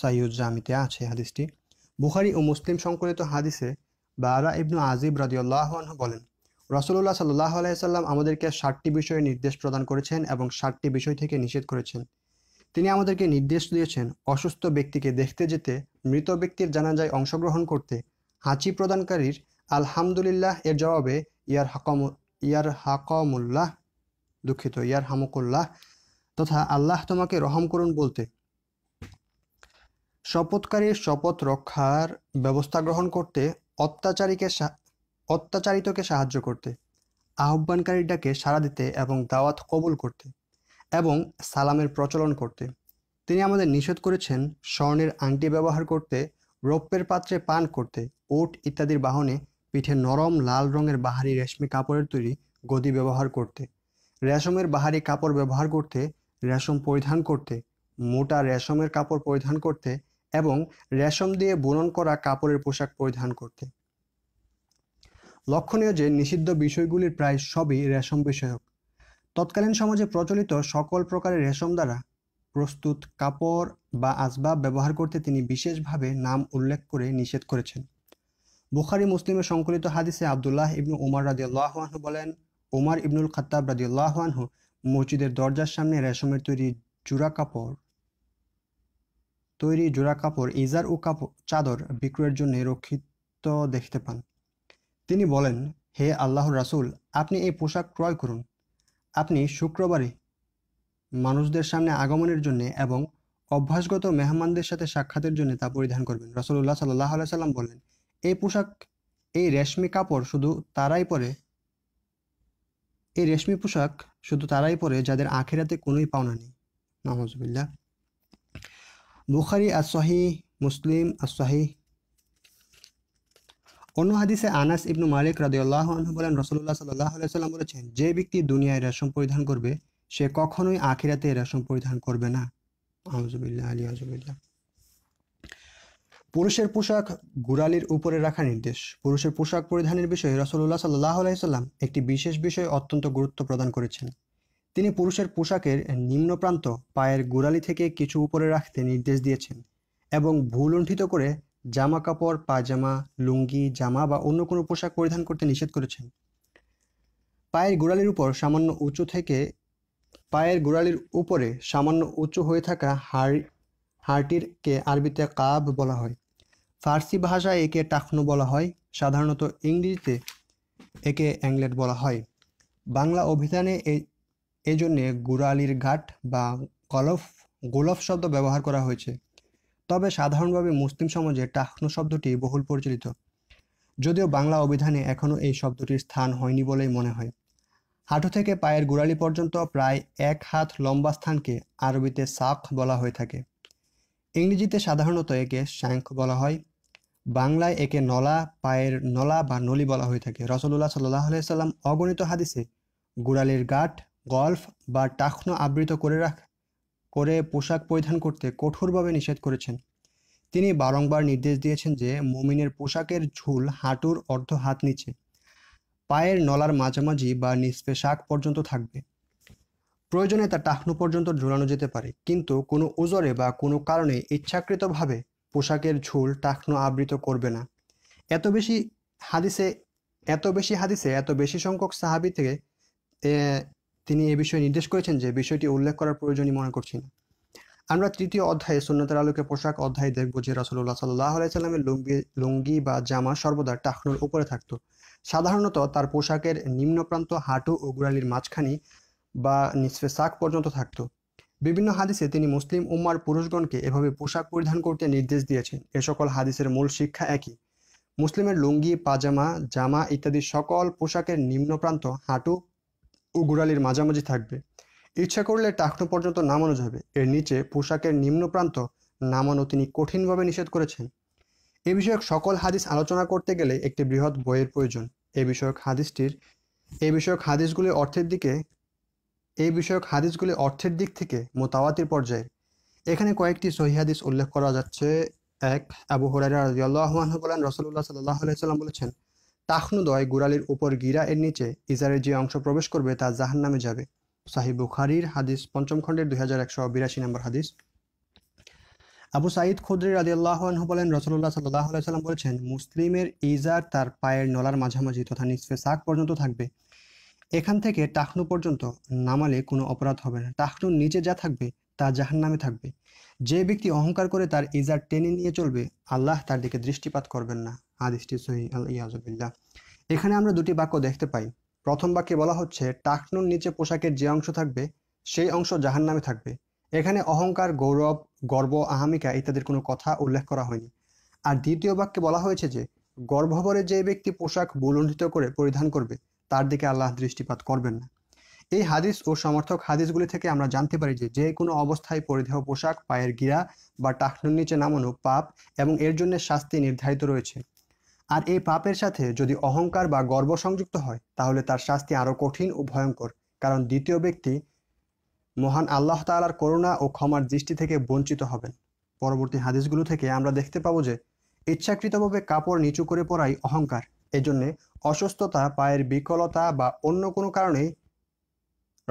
সাইউজ্জামিতে আছে হাদিসটি বুখারি ও মুসলিম সংকলিত হাদিসে বারা ইবনু আজিব রাজিউল্লাহ বলেন রসুল্লাহ সাল্লাহ আলাইসাল্লাম আমাদেরকে ষাটটি বিষয়ে নির্দেশ প্রদান করেছেন এবং ষাটটি বিষয় থেকে নিষেধ করেছেন তিনি আমাদেরকে নির্দেশ দিয়েছেন অসুস্থ ব্যক্তিকে দেখতে যেতে মৃত ব্যক্তির জানাজায় অংশগ্রহণ করতে হাঁচি প্রদানকারীর আলহামদুলিল্লাহ এর জবাবে ইয়ার হাকম ইয়ার হাকমুল্লাহ দুঃখিত ইয়ার হামকুল্লাহ তথা আল্লাহ তোমাকে রহম করুন বলতে শপথকারীর শপথ রক্ষার ব্যবস্থা গ্রহণ করতে অত্যাচারীকে অত্যাচারিতকে সাহায্য করতে আহ্বানকারীর ডাকে সাড়া দিতে এবং দাওয়াত কবুল করতে এবং সালামের প্রচলন করতে তিনি আমাদের নিষেধ করেছেন স্বর্ণের আংটি ব্যবহার করতে রৌপ্যের পাত্রে পান করতে ওট ইত্যাদির বাহনে পিঠে নরম লাল রঙের বাহারি রেশমি কাপড়ের তৈরি গদি ব্যবহার করতে রেশমের বাহারি কাপড় ব্যবহার করতে রেশম পরিধান করতে মোটা রেশমের কাপড় পরিধান করতে এবং রেশম দিয়ে বুনন করা কাপড়ের পোশাক পরিধান করতে লক্ষণীয় যে নিষিদ্ধ বিষয়গুলির প্রায় সবই রেশম বিষয়ক তৎকালীন সমাজে প্রচলিত সকল প্রকারের রেশম দ্বারা প্রস্তুত কাপড় বা আসবাব ব্যবহার করতে তিনি বিশেষভাবে নাম উল্লেখ করে নিষেধ করেছেন বুখারি মুসলিমের সংকলিত হাদিসে আবদুল্লাহ ইবনু উমার রাজি আল্লাহানহু বলেন উমার ইবনুল খাতাব রাজি আল্লাহানহু মসজিদের দরজার সামনে রেশমের তৈরি জুরা কাপড় তৈরি জোড়া কাপড় ইজার ও কাপড় চাদর বিক্রয়ের জন্য রক্ষিত দেখতে পান তিনি বলেন হে আল্লাহর রাসুল আপনি এই পোশাক ক্রয় করুন আপনি শুক্রবারে মানুষদের সামনে আগমনের জন্য এবং অভ্যাসগত মেহমানদের সাথে সাক্ষাতের জন্য তা পরিধান করবেন রসুল্লাহ সাল্লাহ সাল্লাম বললেন এই পোশাক এই রেশমি কাপড় শুধু তারাই পরে এই রেশমি পোশাক শুধু তারাই পরে যাদের আখেরাতে কোনোই পাওনা নেই নজবিল্লা বুখারি আসহি মুসলিম আসহি অন্য হাদিসে আনাস ইবনু মালিক রাদিউল্লাহ আনহু বলেন রসুল্লাহ সাল্লাহ সাল্লাম বলেছেন যে ব্যক্তি দুনিয়ায় রেশম পরিধান করবে সে কখনোই আখিরাতে রেশম পরিধান করবে না পুরুষের পোশাক গোড়ালির উপরে রাখা নির্দেশ পুরুষের পোশাক পরিধানের বিষয়ে রসল্লাহ সাল্লাহ আলাইসাল্লাম একটি বিশেষ বিষয়ে অত্যন্ত গুরুত্ব প্রদান করেছেন তিনি পুরুষের পোশাকের নিম্ন প্রান্ত পায়ের গোড়ালি থেকে কিছু উপরে রাখতে নির্দেশ দিয়েছেন এবং ভুলুণ্ঠিত করে জামা কাপড় পাজামা লুঙ্গি জামা বা অন্য কোনো পোশাক পরিধান করতে নিষেধ করেছেন পায়ের গোড়ালির উপর সামান্য উঁচু থেকে পায়ের গোড়ালির উপরে সামান্য উঁচু হয়ে থাকা হাড় হাড়টিরকে আরবিতে কাব বলা হয় ফার্সি ভাষায় একে টাকনো বলা হয় সাধারণত ইংরেজিতে একে অ্যাংলেট বলা হয় বাংলা অভিধানে এজন্যে গুড়ালির ঘাট বা গলফ গোলফ শব্দ ব্যবহার করা হয়েছে তবে সাধারণভাবে মুসলিম সমাজে টাকনো শব্দটি বহুল পরিচালিত যদিও বাংলা অভিধানে এখনও এই শব্দটির স্থান হয়নি বলেই মনে হয় হাঁটু থেকে পায়ের গোড়ালি পর্যন্ত প্রায় এক হাত লম্বা স্থানকে আরবিতে সাক বলা হয়ে থাকে ইংরেজিতে সাধারণত একে শ্যাঙ্ক বলা হয় বাংলায় একে নলা পায়ের নলা বা নলি বলা হয়ে থাকে রসদুল্লাহ সাল্লাহ সাল্লাম অগণিত হাদিসে গোড়ালির গাঠ গল্ফ বা টাকনো আবৃত করে রাখ করে পোশাক পরিধান করতে কঠোরভাবে নিষেধ করেছেন তিনি বারংবার নির্দেশ দিয়েছেন যে মমিনের পোশাকের ঝুল হাঁটুর অর্ধ হাত নিচে পায়ের নলার মাঝামাঝি বা নিস্পে শাক পর্যন্ত থাকবে প্রয়োজনে তা টাকনো পর্যন্ত ঝোলানো যেতে পারে কিন্তু কোনো ওজরে বা কোনো কারণে ইচ্ছাকৃতভাবে পোশাকের ঝোল টাকনো আবৃত করবে না এত বেশি হাদিসে এত বেশি হাদিসে এত বেশি সংখ্যক সাহাবি থেকে তিনি এ বিষয়ে নির্দেশ করেছেন যে বিষয়টি উল্লেখ করার প্রয়োজনই মনে করছি না আমরা তৃতীয় অধ্যায়ে সুন্নতের আলোকে পোশাক অধ্যায়ে দেখব যে রসুল্লাহ সাল্লাহ আলাইসাল্লামের লুঙ্গি লুঙ্গি বা জামা সর্বদা টাকনুর উপরে থাকত সাধারণত তার পোশাকের নিম্ন প্রান্ত হাঁটু ও গুড়ালির মাঝখানি বা নিঃসে শাক পর্যন্ত থাকত বিভিন্ন হাদিসে তিনি মুসলিম উম্মার পুরুষগণকে এভাবে পোশাক পরিধান করতে নির্দেশ দিয়েছেন এ সকল হাদিসের মূল শিক্ষা একই মুসলিমের লুঙ্গি পাজামা জামা ইত্যাদি সকল পোশাকের নিম্ন প্রান্ত হাঁটু ও গুড়ালির মাঝামাঝি থাকবে ইচ্ছা করলে টাকনো পর্যন্ত নামানো যাবে এর নিচে পোশাকের নিম্ন প্রান্ত নামানো তিনি কঠিনভাবে নিষেধ করেছেন এ বিষয়ক সকল হাদিস আলোচনা করতে গেলে একটি বৃহৎ বইয়ের প্রয়োজন এ বিষয়ক হাদিসটির এ বিষয়ক হাদিসগুলি অর্থের দিকে এই বিষয়ক হাদিসগুলি অর্থের দিক থেকে মোতাওয়াতির পর্যায়ে এখানে কয়েকটি সহি হাদিস উল্লেখ করা যাচ্ছে এক আবু হরাইরা রাজিয়াল্লাহমানহ বলেন রসুল্লাহ সাল্লাহ সাল্লাম বলেছেন তাখনুদয় গুড়ালির উপর গিরা এর নিচে ইজারের যে অংশ প্রবেশ করবে তা জাহান নামে যাবে সাহি বুখারির হাদিস পঞ্চম খণ্ডের দুই হাজার একশো বিরাশি নম্বর হাদিস আবু সাঈদ খুদ্রি রাজি আল্লাহ বলেন রসুল্লাহ সাল্লাহ সাল্লাম বলেছেন মুসলিমের ইজার তার পায়ের নলার মাঝামাঝি তথা নিঃস্পে শাক পর্যন্ত থাকবে এখান থেকে টাকনু পর্যন্ত নামালে কোনো অপরাধ হবে না টাকনুর নিচে যা থাকবে তা জাহান নামে থাকবে যে ব্যক্তি অহংকার করে তার ইজার টেনে নিয়ে চলবে আল্লাহ তার দিকে দৃষ্টিপাত করবেন না হাদিসটি সহি এখানে আমরা দুটি বাক্য দেখতে পাই প্রথম বাক্যে বলা হচ্ছে টাকনুর নিচে পোশাকের যে অংশ থাকবে সেই অংশ জাহান নামে থাকবে এখানে অহংকার গৌরব গর্ব আহামিকা ইত্যাদির কোনো কথা উল্লেখ করা হয়নি আর দ্বিতীয় বাক্যে বলা হয়েছে যে গর্ভবরে যে ব্যক্তি পোশাক বুলুণ্ঠিত করে পরিধান করবে তার দিকে আল্লাহ দৃষ্টিপাত করবেন না এই হাদিস ও সমর্থক হাদিসগুলি থেকে আমরা জানতে পারি যে যে কোনো অবস্থায় পরিধেয় পোশাক পায়ের গিরা বা টাকনুর নিচে নামানো পাপ এবং এর জন্য শাস্তি নির্ধারিত রয়েছে আর এই পাপের সাথে যদি অহংকার বা গর্ব সংযুক্ত হয় তাহলে তার শাস্তি আরও কঠিন ও ভয়ঙ্কর কারণ দ্বিতীয় ব্যক্তি মহান আল্লাহ তালার করুণা ও ক্ষমার দৃষ্টি থেকে বঞ্চিত হবেন পরবর্তী হাদিসগুলো থেকে আমরা দেখতে পাবো যে ইচ্ছাকৃতভাবে কাপড় নিচু করে পরাই অহংকার এজন্যে অসুস্থতা পায়ের বিকলতা বা অন্য কোনো কারণে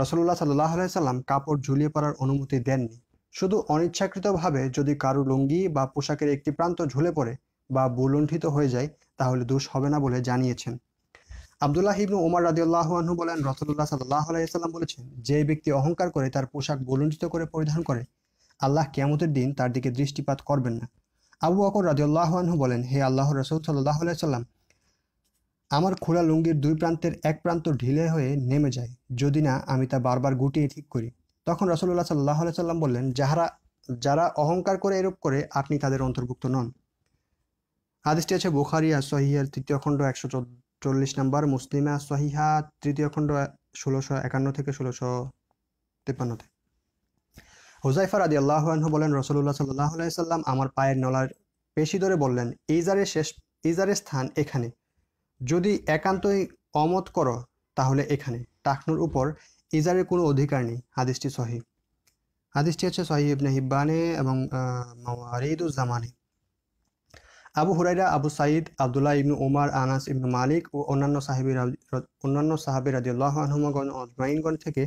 রসল্লাহ সাল্লাহ সাল্লাম কাপড় ঝুলিয়ে পড়ার অনুমতি দেননি শুধু অনিচ্ছাকৃতভাবে যদি কারো লুঙ্গি বা পোশাকের একটি প্রান্ত ঝুলে পড়ে বা ভুলুণ্ঠিত হয়ে যায় তাহলে দোষ হবে না বলে জানিয়েছেন আবদুল্লাহ ইবনু ওমর রাজিউল্লাহ আনহু বলেন রসুল্লাহ সাল্লাহ আলাইসাল্লাম বলেছেন যে ব্যক্তি অহংকার করে তার পোশাক বলুণ্ঠিত করে পরিধান করে আল্লাহ কেয়ামতের দিন তার দিকে দৃষ্টিপাত করবেন না আবু অকর রাজিউল্লাহ আনহু বলেন হে আল্লাহ রসুল সাল্লাহ আলাইসাল্লাম আমার খোলা লুঙ্গির দুই প্রান্তের এক প্রান্ত ঢিলে হয়ে নেমে যায় যদি না আমি তা বারবার গুটিয়ে ঠিক করি তখন রসুল্লাহ সাল্লাহ আলাইসাল্লাম বললেন যাহারা যারা অহংকার করে এরূপ করে আপনি তাদের অন্তর্ভুক্ত নন হাদিসটি আছে বুখারি আসহিয়ার তৃতীয় খণ্ড একশো চল্লিশ নম্বর মুসলিমা সহিহা তৃতীয় খণ্ড ষোলোশো একান্ন থেকে ষোলোশো তেপ্পান্নতে হুজাইফার আদি আল্লাহ বলেন রসুল্লাহ সাল্লাহ সাল্লাম আমার পায়ের নলার পেশি ধরে বললেন ইজারের শেষ ইজারের স্থান এখানে যদি একান্তই অমত করো তাহলে এখানে টাকনুর উপর ইজারের কোনো অধিকার নেই হাদিসটি সহি হাদিসটি হচ্ছে সহিবনে হিব্বানে এবং মারিদুজ্জামানে আবু হুরাইরা আবু সাইদ আবদুল্লাহ ইবনু উমার আনাস ইবনু মালিক ও অন্যান্য সাহেবী অন্যান্য সাহাবি রাজিউল্লাহ আহমাগণ অজমাইনগণ থেকে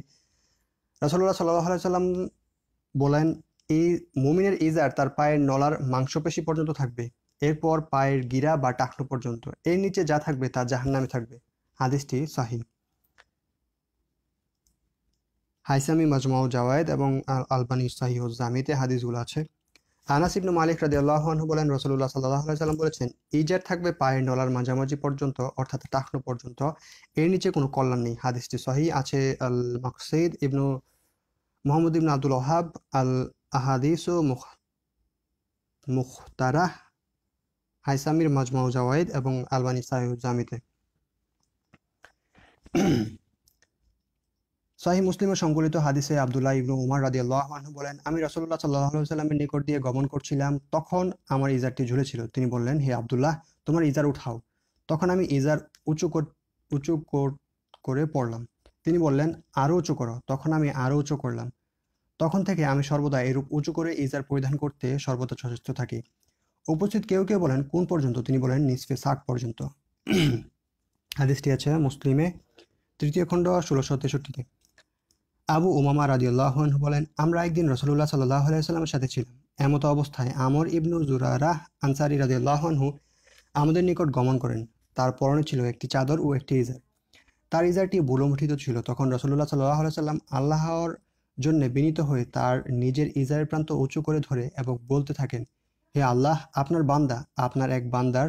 রাসল্লাহ সাল্লাহ সাল্লাম বলেন এই মুমিনের ইজার তার পায়ের নলার মাংসপেশি পর্যন্ত থাকবে এরপর পায়ের গিরা বা টাকনো পর্যন্ত এর নিচে যা থাকবে তা জাহান্নামে থাকবে হাদিসটি সাহি হাইসামি মজমাউ জাওয়েদ এবং আলবানি সাহি ও জামিতে হাদিসগুলো আছে আনাস ইবনু মালিক রাজি আল্লাহ বলেন রসুল্লাহ সাল্লাহ সাল্লাম বলেছেন ইজার থাকবে পায়ের নলার মাঝামাঝি পর্যন্ত অর্থাৎ টাকনো পর্যন্ত এর নিচে কোনো কল্যাণ নেই হাদিসটি সহি আছে আল মকসিদ ইবনু মোহাম্মদ ইবন আব্দুল ওহাব আল আহাদিস ও মুখ মুখতারাহ হাইসামির মাজমাউ এবং আলবানি সাহেব জামিতে সাহি মুসলিমে সংকলিত হাদিসে আবদুল্লাহ ইবনু উমার রাদি আল্লাহমানহু বলেন আমি রসল্লাহ সাল্লাহ সাল্লামের নিকট দিয়ে গমন করছিলাম তখন আমার ইজারটি ঝুলেছিল তিনি বললেন হে আবদুল্লাহ তোমার ইজার উঠাও তখন আমি ইজার উঁচু উঁচু করে পড়লাম তিনি বললেন আরও উঁচু করো তখন আমি আরও উঁচু করলাম তখন থেকে আমি সর্বদা এরূপ উঁচু করে ইজার পরিধান করতে সর্বদা সচেষ্ট থাকি উপস্থিত কেউ কেউ বলেন কোন পর্যন্ত তিনি বলেন নিসফে শাক পর্যন্ত হাদিসটি আছে মুসলিমে তৃতীয় খণ্ড ষোলোশো তেষট্টিতে আবু উমামা রাজিউল্লাহ বলেন আমরা একদিন রসুল্লাহ সাল্লাহ আলাইসাল্লামের সাথে ছিলাম এমত অবস্থায় আমর ইবনু রাহ আনসারি রাজিউল্লাহনহু আমাদের নিকট গমন করেন তার পরনে ছিল একটি চাদর ও একটি ইজার তার ইজারটি বুলমঠিত ছিল তখন রসুল্লাহ সাল্লাহ আলাইসাল্লাম আল্লাহর জন্যে বিনীত হয়ে তার নিজের ইজারের প্রান্ত উঁচু করে ধরে এবং বলতে থাকেন হে আল্লাহ আপনার বান্দা আপনার এক বান্দার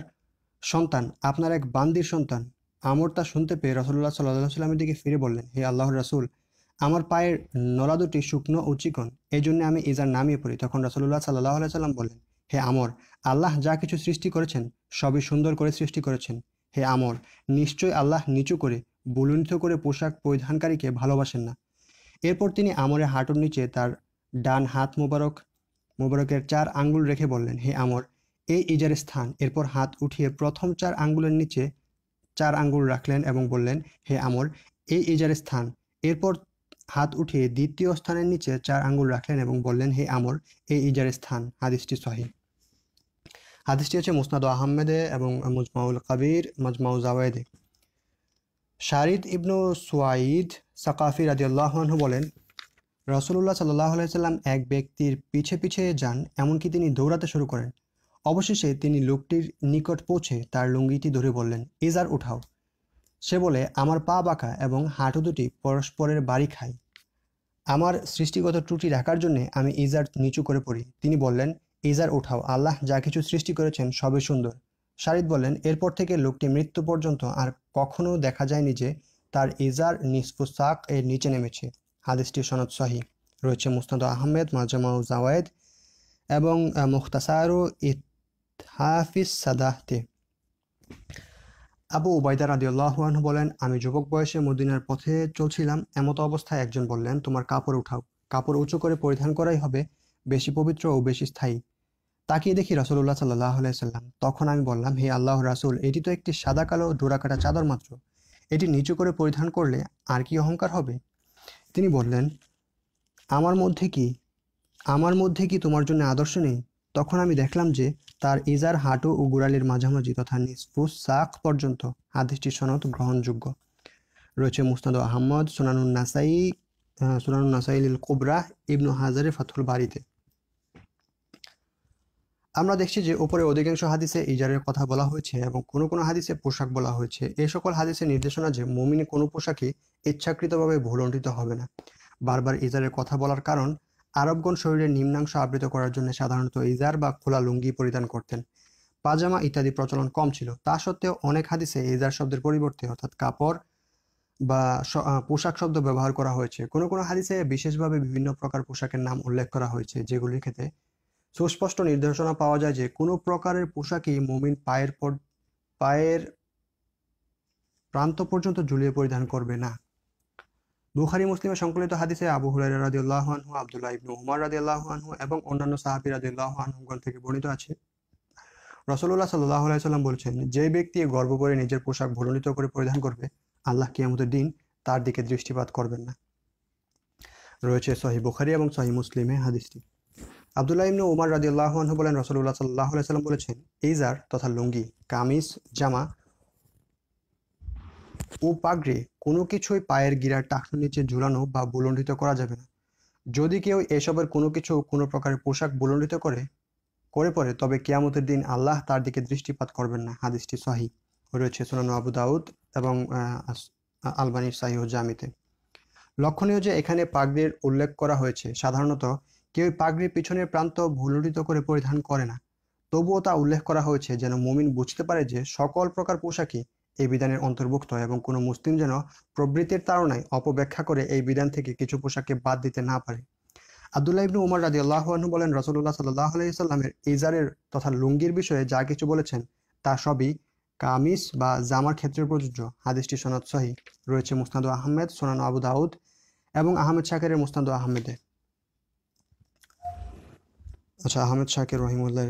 সন্তান আপনার এক বান্দির সন্তান আমর তা শুনতে পেয়ে রসুল্লাহ সাল্লাহ সাল্লামের দিকে ফিরে বললেন হে আল্লাহর রসুল আমার পায়ের নলা দুটি শুকনো ও চিকন এই জন্য আমি ইজার নামিয়ে পড়ি তখন রাসুল্লাহ সাল্লাহ সাল্লাম বলেন হে আমর আল্লাহ যা কিছু সৃষ্টি করেছেন সবই সুন্দর করে সৃষ্টি করেছেন হে আমর নিশ্চয় আল্লাহ নিচু করে বুলুন্থ করে পোশাক পরিধানকারীকে ভালোবাসেন না এরপর তিনি আমরের হাঁটুর নিচে তার ডান হাত মোবারক মোবারকের চার আঙ্গুল রেখে বললেন হে আমর এই ইজার স্থান এরপর হাত উঠিয়ে প্রথম চার আঙ্গুলের নিচে চার আঙ্গুল রাখলেন এবং বললেন হে আমর এই ইজার স্থান এরপর হাত উঠিয়ে দ্বিতীয় স্থানের নিচে চার আঙ্গুল রাখলেন এবং বললেন হে আমর এই ইজার স্থান হাদিসটি সহি হাদিসটি হচ্ছে মুসনাদ আহমেদে এবং মুজমাউল কাবির মাজমাউ জাওয়েদে শারিদ ইবনু সোয়াইদ সাকাফি রাজিউল্লাহনহু বলেন রসুল্লাহ সাল্লাহ সাল্লাম এক ব্যক্তির পিছে পিছে যান এমনকি তিনি দৌড়াতে শুরু করেন অবশেষে তিনি লোকটির নিকট পৌঁছে তার লুঙ্গিটি ধরে বললেন ইজার উঠাও সে বলে আমার পা বাঁকা এবং হাঁটু দুটি পরস্পরের বাড়ি খায় আমার সৃষ্টিগত ত্রুটি রাখার জন্য আমি ইজার নিচু করে পড়ি তিনি বললেন ইজার উঠাও আল্লাহ যা কিছু সৃষ্টি করেছেন সবে সুন্দর শারিদ বলেন এরপর থেকে লোকটি মৃত্যু পর্যন্ত আর কখনো দেখা যায়নি যে তার ইজার নিসফুসাক এর নিচে নেমেছে হাদিসটি সনদ সহি রয়েছে মুস্তাদ আহমেদ মাজামাউ জাওয়েদ এবং মুখতাসারু ইহাফিস সাদাহতে আবু উবাইদা রাদিউল্লাহান বলেন আমি যুবক বয়সে মদিনার পথে চলছিলাম এমতো অবস্থায় একজন বললেন তোমার কাপড় উঠাও কাপড় উঁচু করে পরিধান করাই হবে বেশি পবিত্র ও বেশি স্থায়ী তাকিয়ে দেখি রাসুল্লাহ সাল্লাহ সাল্লাম তখন আমি বললাম হে আল্লাহ রাসুল এটি তো একটি সাদা কালো ডোরাকাটা চাদর মাত্র এটি নিচু করে পরিধান করলে আর কি অহংকার হবে তিনি বললেন আমার মধ্যে কি আমার মধ্যে কি তোমার জন্য আদর্শ নেই তখন আমি দেখলাম যে তার ইজার হাঁটু ও গুড়ালির মাঝামাঝি তথা নিসফুস সাক পর্যন্ত হাদিসটি সনদ গ্রহণযোগ্য রয়েছে মুস্তাদ আহমদ সোনানুন নাসাই সোনানুন নাসাইল কুবরা ইবনু হাজারে ফাতুল বাড়িতে আমরা দেখছি যে উপরে অধিকাংশ হাদিসে ইজারের কথা বলা হয়েছে এবং কোনো কোনো হাদিসে পোশাক বলা হয়েছে এ সকল হাদিসের নির্দেশনা যে মমিন কোনো পোশাকই ইচ্ছাকৃতভাবে ভুলণ্ঠিত হবে না বারবার ইজারের কথা বলার কারণ আরবগণ শরীরের নিম্নাংশ আবৃত করার জন্য সাধারণত ইজার বা খোলা লুঙ্গি পরিধান করতেন পাজামা ইত্যাদি প্রচলন কম ছিল তা সত্ত্বেও অনেক হাদিসে ইজার শব্দের পরিবর্তে অর্থাৎ কাপড় বা পোশাক শব্দ ব্যবহার করা হয়েছে কোনো কোনো হাদিসে বিশেষভাবে বিভিন্ন প্রকার পোশাকের নাম উল্লেখ করা হয়েছে যেগুলির ক্ষেত্রে সুস্পষ্ট নির্দেশনা পাওয়া যায় যে কোনো প্রকারের পোশাকই মুমিন পায়ের পর পায়ের প্রান্ত পর্যন্ত ঝুলিয়ে পরিধান করবে না বুখারি মুসলিমে সংকলিত হাদিসে আবু হুরাইরা রাজি আল্লাহন আবদুল্লাহ ইবনু উমর রাজি আল্লাহন এবং অন্যান্য সাহাবি রাজি আনহুগণ থেকে বর্ণিত আছে রসল্লাহ সাল্লাহ সাল্লাম বলছেন যে ব্যক্তি গর্ব করে নিজের পোশাক ভূলনিত করে পরিধান করবে আল্লাহ কিয়ামতের দিন তার দিকে দৃষ্টিপাত করবেন না রয়েছে সহি বুখারি এবং সহি মুসলিমে হাদিসটি আবদুল্লাহ ইবনু উমার রাজি আল্লাহন বলেন রসল্লাহ সাল্লাহ সাল্লাম বলেছেন এইজার তথা লুঙ্গি কামিজ জামা ও পাগড়ে কোনো কিছুই পায়ের গিরার টাকনো নিচে ঝুলানো বা বুলণ্ডিত করা যাবে না যদি কেউ এসবের কোনো কিছু কোনো প্রকারের পোশাক বুলণ্ডিত করে করে পরে তবে কেয়ামতের দিন আল্লাহ তার দিকে দৃষ্টিপাত করবেন না হাদিসটি সাহি রয়েছে সোনানো আবু দাউদ এবং আলবানির সাহি ও জামিতে লক্ষণীয় যে এখানে পাগড়ির উল্লেখ করা হয়েছে সাধারণত কেউ পাগড়ির পিছনের প্রান্ত ভুলণ্ডিত করে পরিধান করে না তবুও তা উল্লেখ করা হয়েছে যেন মুমিন বুঝতে পারে যে সকল প্রকার পোশাকই এই বিধানের অন্তর্ভুক্ত এবং কোনো মুসলিম যেন প্রবৃত্তির তাড়নায় অপব্যাখ্যা করে এই বিধান থেকে কিছু পোশাককে বাদ দিতে না পারে আবদুল্লাহ ইবনু উমর রাজি আল্লাহ বলেন রসুল্লাহ সাল্লাহ আলাইসাল্লামের ইজারের তথা লুঙ্গির বিষয়ে যা কিছু বলেছেন তা সবই কামিস বা জামার ক্ষেত্রে প্রযোজ্য হাদিসটি সনদ সহি রয়েছে মুস্তাদু আহমেদ সোনান আবু দাউদ এবং আহমেদ শাকের মুস্তাদু আহমেদে আচ্ছা আহমেদ শাকের রহিমুল্লাহ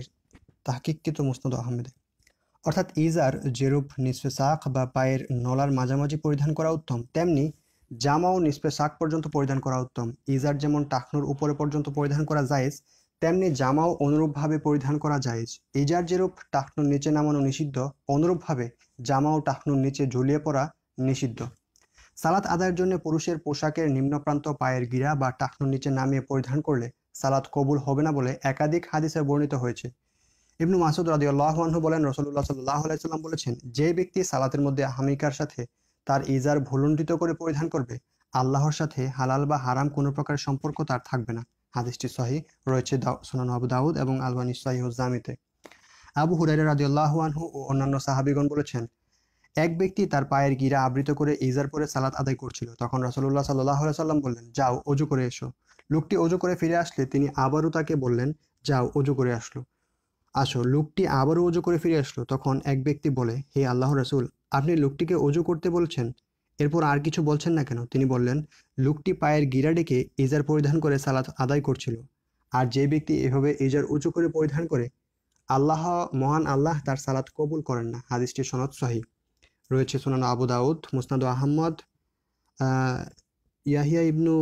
তাহকিকৃত মুস্তাদু আহমেদে অর্থাৎ ইজার যেরূপ নিষ্পে শাক বা পায়ের নলার মাঝামাঝি পরিধান করা উত্তম তেমনি জামাও নিষ্পে শাক পর্যন্ত পরিধান করা উত্তম ইজার যেমন টাকনুর উপরে পর্যন্ত পরিধান করা যায়জ তেমনি জামাও অনুরূপভাবে পরিধান করা জায়েজ ইজার যেরূপ টাকনুর নিচে নামানো নিষিদ্ধ অনুরূপভাবে জামাও টাকনুর নিচে ঝুলিয়ে পড়া নিষিদ্ধ সালাত আদায়ের জন্য পুরুষের পোশাকের নিম্নপ্রান্ত পায়ের গিরা বা টাকনুর নিচে নামিয়ে পরিধান করলে সালাত কবুল হবে না বলে একাধিক হাদিসে বর্ণিত হয়েছে ইবনু মাসুদ রাজিউল্লাহ বলেন রসুল্লাহ সাল্লাহ আলাইসাল্লাম বলেছেন যে ব্যক্তি সালাতের মধ্যে হামিকার সাথে তার ইজার ভুলুণ্ডিত করে পরিধান করবে আল্লাহর সাথে হালাল বা হারাম কোনো প্রকার সম্পর্ক তার থাকবে না হাদিসটি সহি রয়েছে সোনান আবু দাউদ এবং আলবানি সহিউজামিতে আবু হুরাইরা রাজিউল্লাহানহু ও অন্যান্য সাহাবিগণ বলেছেন এক ব্যক্তি তার পায়ের গিরা আবৃত করে ইজার পরে সালাত আদায় করছিল তখন রসুল্লাহ সাল্লাহ সাল্লাম বললেন যাও অজু করে এসো লোকটি অজু করে ফিরে আসলে তিনি আবারও তাকে বললেন যাও অজু করে আসলো আসো লোকটি আবারও অজু করে ফিরে আসলো তখন এক ব্যক্তি বলে হে আল্লাহ রসুল আপনি লোকটিকে অজু করতে বলছেন এরপর আর কিছু বলছেন না কেন তিনি বললেন লোকটি পায়ের গিরা ডেকে ইজার পরিধান করে সালাত আদায় করছিল আর যে ব্যক্তি এভাবে ইজার উঁচু করে পরিধান করে আল্লাহ মহান আল্লাহ তার সালাত কবুল করেন না হাদিসটি সনদ সহি রয়েছে সোনান আবু দাউদ মুসনাদ আহম্মদ ইয়াহিয়া ইবনু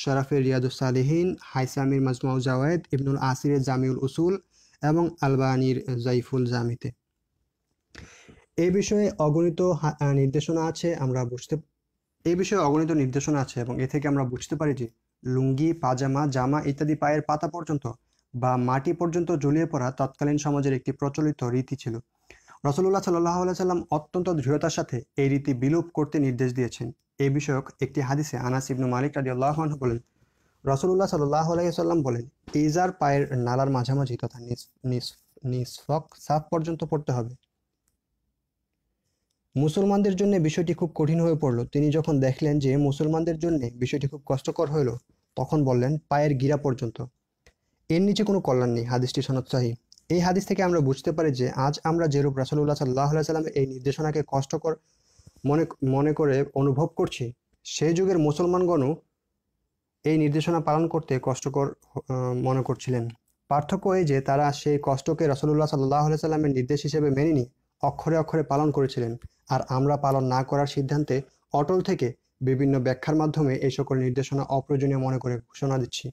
শরাফের রিয়াদুসালেহীন হাইসামির মাজমাউ জাওয়েদ ইবনুল আসিরের জামিউল উসুল এবং আলবানির জাইফুল জামিতে এ বিষয়ে অগণিত নির্দেশনা আছে আমরা বুঝতে এ বিষয়ে অগণিত নির্দেশনা আছে এবং এ থেকে আমরা বুঝতে পারি যে লুঙ্গি পাজামা জামা ইত্যাদি পায়ের পাতা পর্যন্ত বা মাটি পর্যন্ত জ্বলিয়ে পড়া তৎকালীন সমাজের একটি প্রচলিত রীতি ছিল রসুল্লাহ সাল্লাহ সাল্লাম অত্যন্ত দৃঢ়তার সাথে এই রীতি বিলোপ করতে নির্দেশ দিয়েছেন এ বিষয়ক একটি হাদিসে আনাসিবনু মালিক রাজি আল্লাহন বলেন রসুল্লাহ সাল্লাহ আলাইসাল্লাম বলেন ইজার পায়ের নালার মাঝামাঝি তথা নিঃফক সাফ পর্যন্ত পড়তে হবে মুসলমানদের জন্য বিষয়টি খুব কঠিন হয়ে পড়ল তিনি যখন দেখলেন যে মুসলমানদের জন্য বিষয়টি খুব কষ্টকর হইল তখন বললেন পায়ের গিরা পর্যন্ত এর নিচে কোনো কল্যাণ নেই হাদিসটি সনৎসাহী এই হাদিস থেকে আমরা বুঝতে পারি যে আজ আমরা যেরূপ রাসুল্লাহ সাল্লাহ সাল্লামের এই নির্দেশনাকে কষ্টকর মনে মনে করে অনুভব করছি সেই যুগের মুসলমানগণও এই নির্দেশনা পালন করতে কষ্টকর মনে করছিলেন পার্থক্য এই যে তারা সেই কষ্টকে রসুল্লাহ সাল্লাহ সাল্লামের নির্দেশ হিসেবে মেনে নিয়ে অক্ষরে অক্ষরে পালন করেছিলেন আর আমরা পালন না করার সিদ্ধান্তে অটল থেকে বিভিন্ন ব্যাখ্যার মাধ্যমে এই সকল নির্দেশনা অপ্রয়োজনীয় মনে করে ঘোষণা দিচ্ছি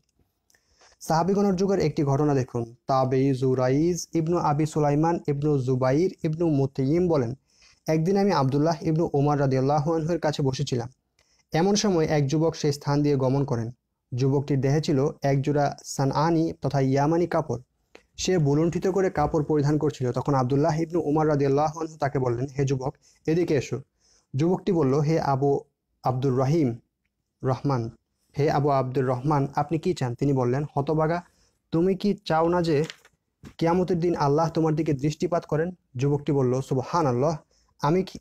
সাহাবিগণর যুগের একটি ঘটনা দেখুন তাবে জুরাইজ ইবনু আবি সুলাইমান ইবনু জুবাইর ইবনু মুতিম বলেন একদিন আমি আবদুল্লাহ ইবনু ওমর রাদিয়াল্লাহ কাছে বসেছিলাম এমন সময় এক যুবক সেই স্থান দিয়ে গমন করেন যুবকটির দেহে ছিল একজোড়া সানআনি তথা ইয়ামানি কাপড় সে বুলুণ্ঠিত করে কাপড় পরিধান করছিল তখন আবদুল্লাহ ইবনু উমার রাদিয়াল্লাহ তাকে বললেন হে যুবক এদিকে এসো যুবকটি বলল হে আবু আব্দুর রহিম রহমান হে আবু আব্দুর রহমান আপনি কি চান তিনি বললেন হতবাগা তুমি কি চাও না যে কিয়ামতের দিন আল্লাহ তোমার দিকে দৃষ্টিপাত করেন যুবকটি বলল সুবহান আল্লাহ আমি কি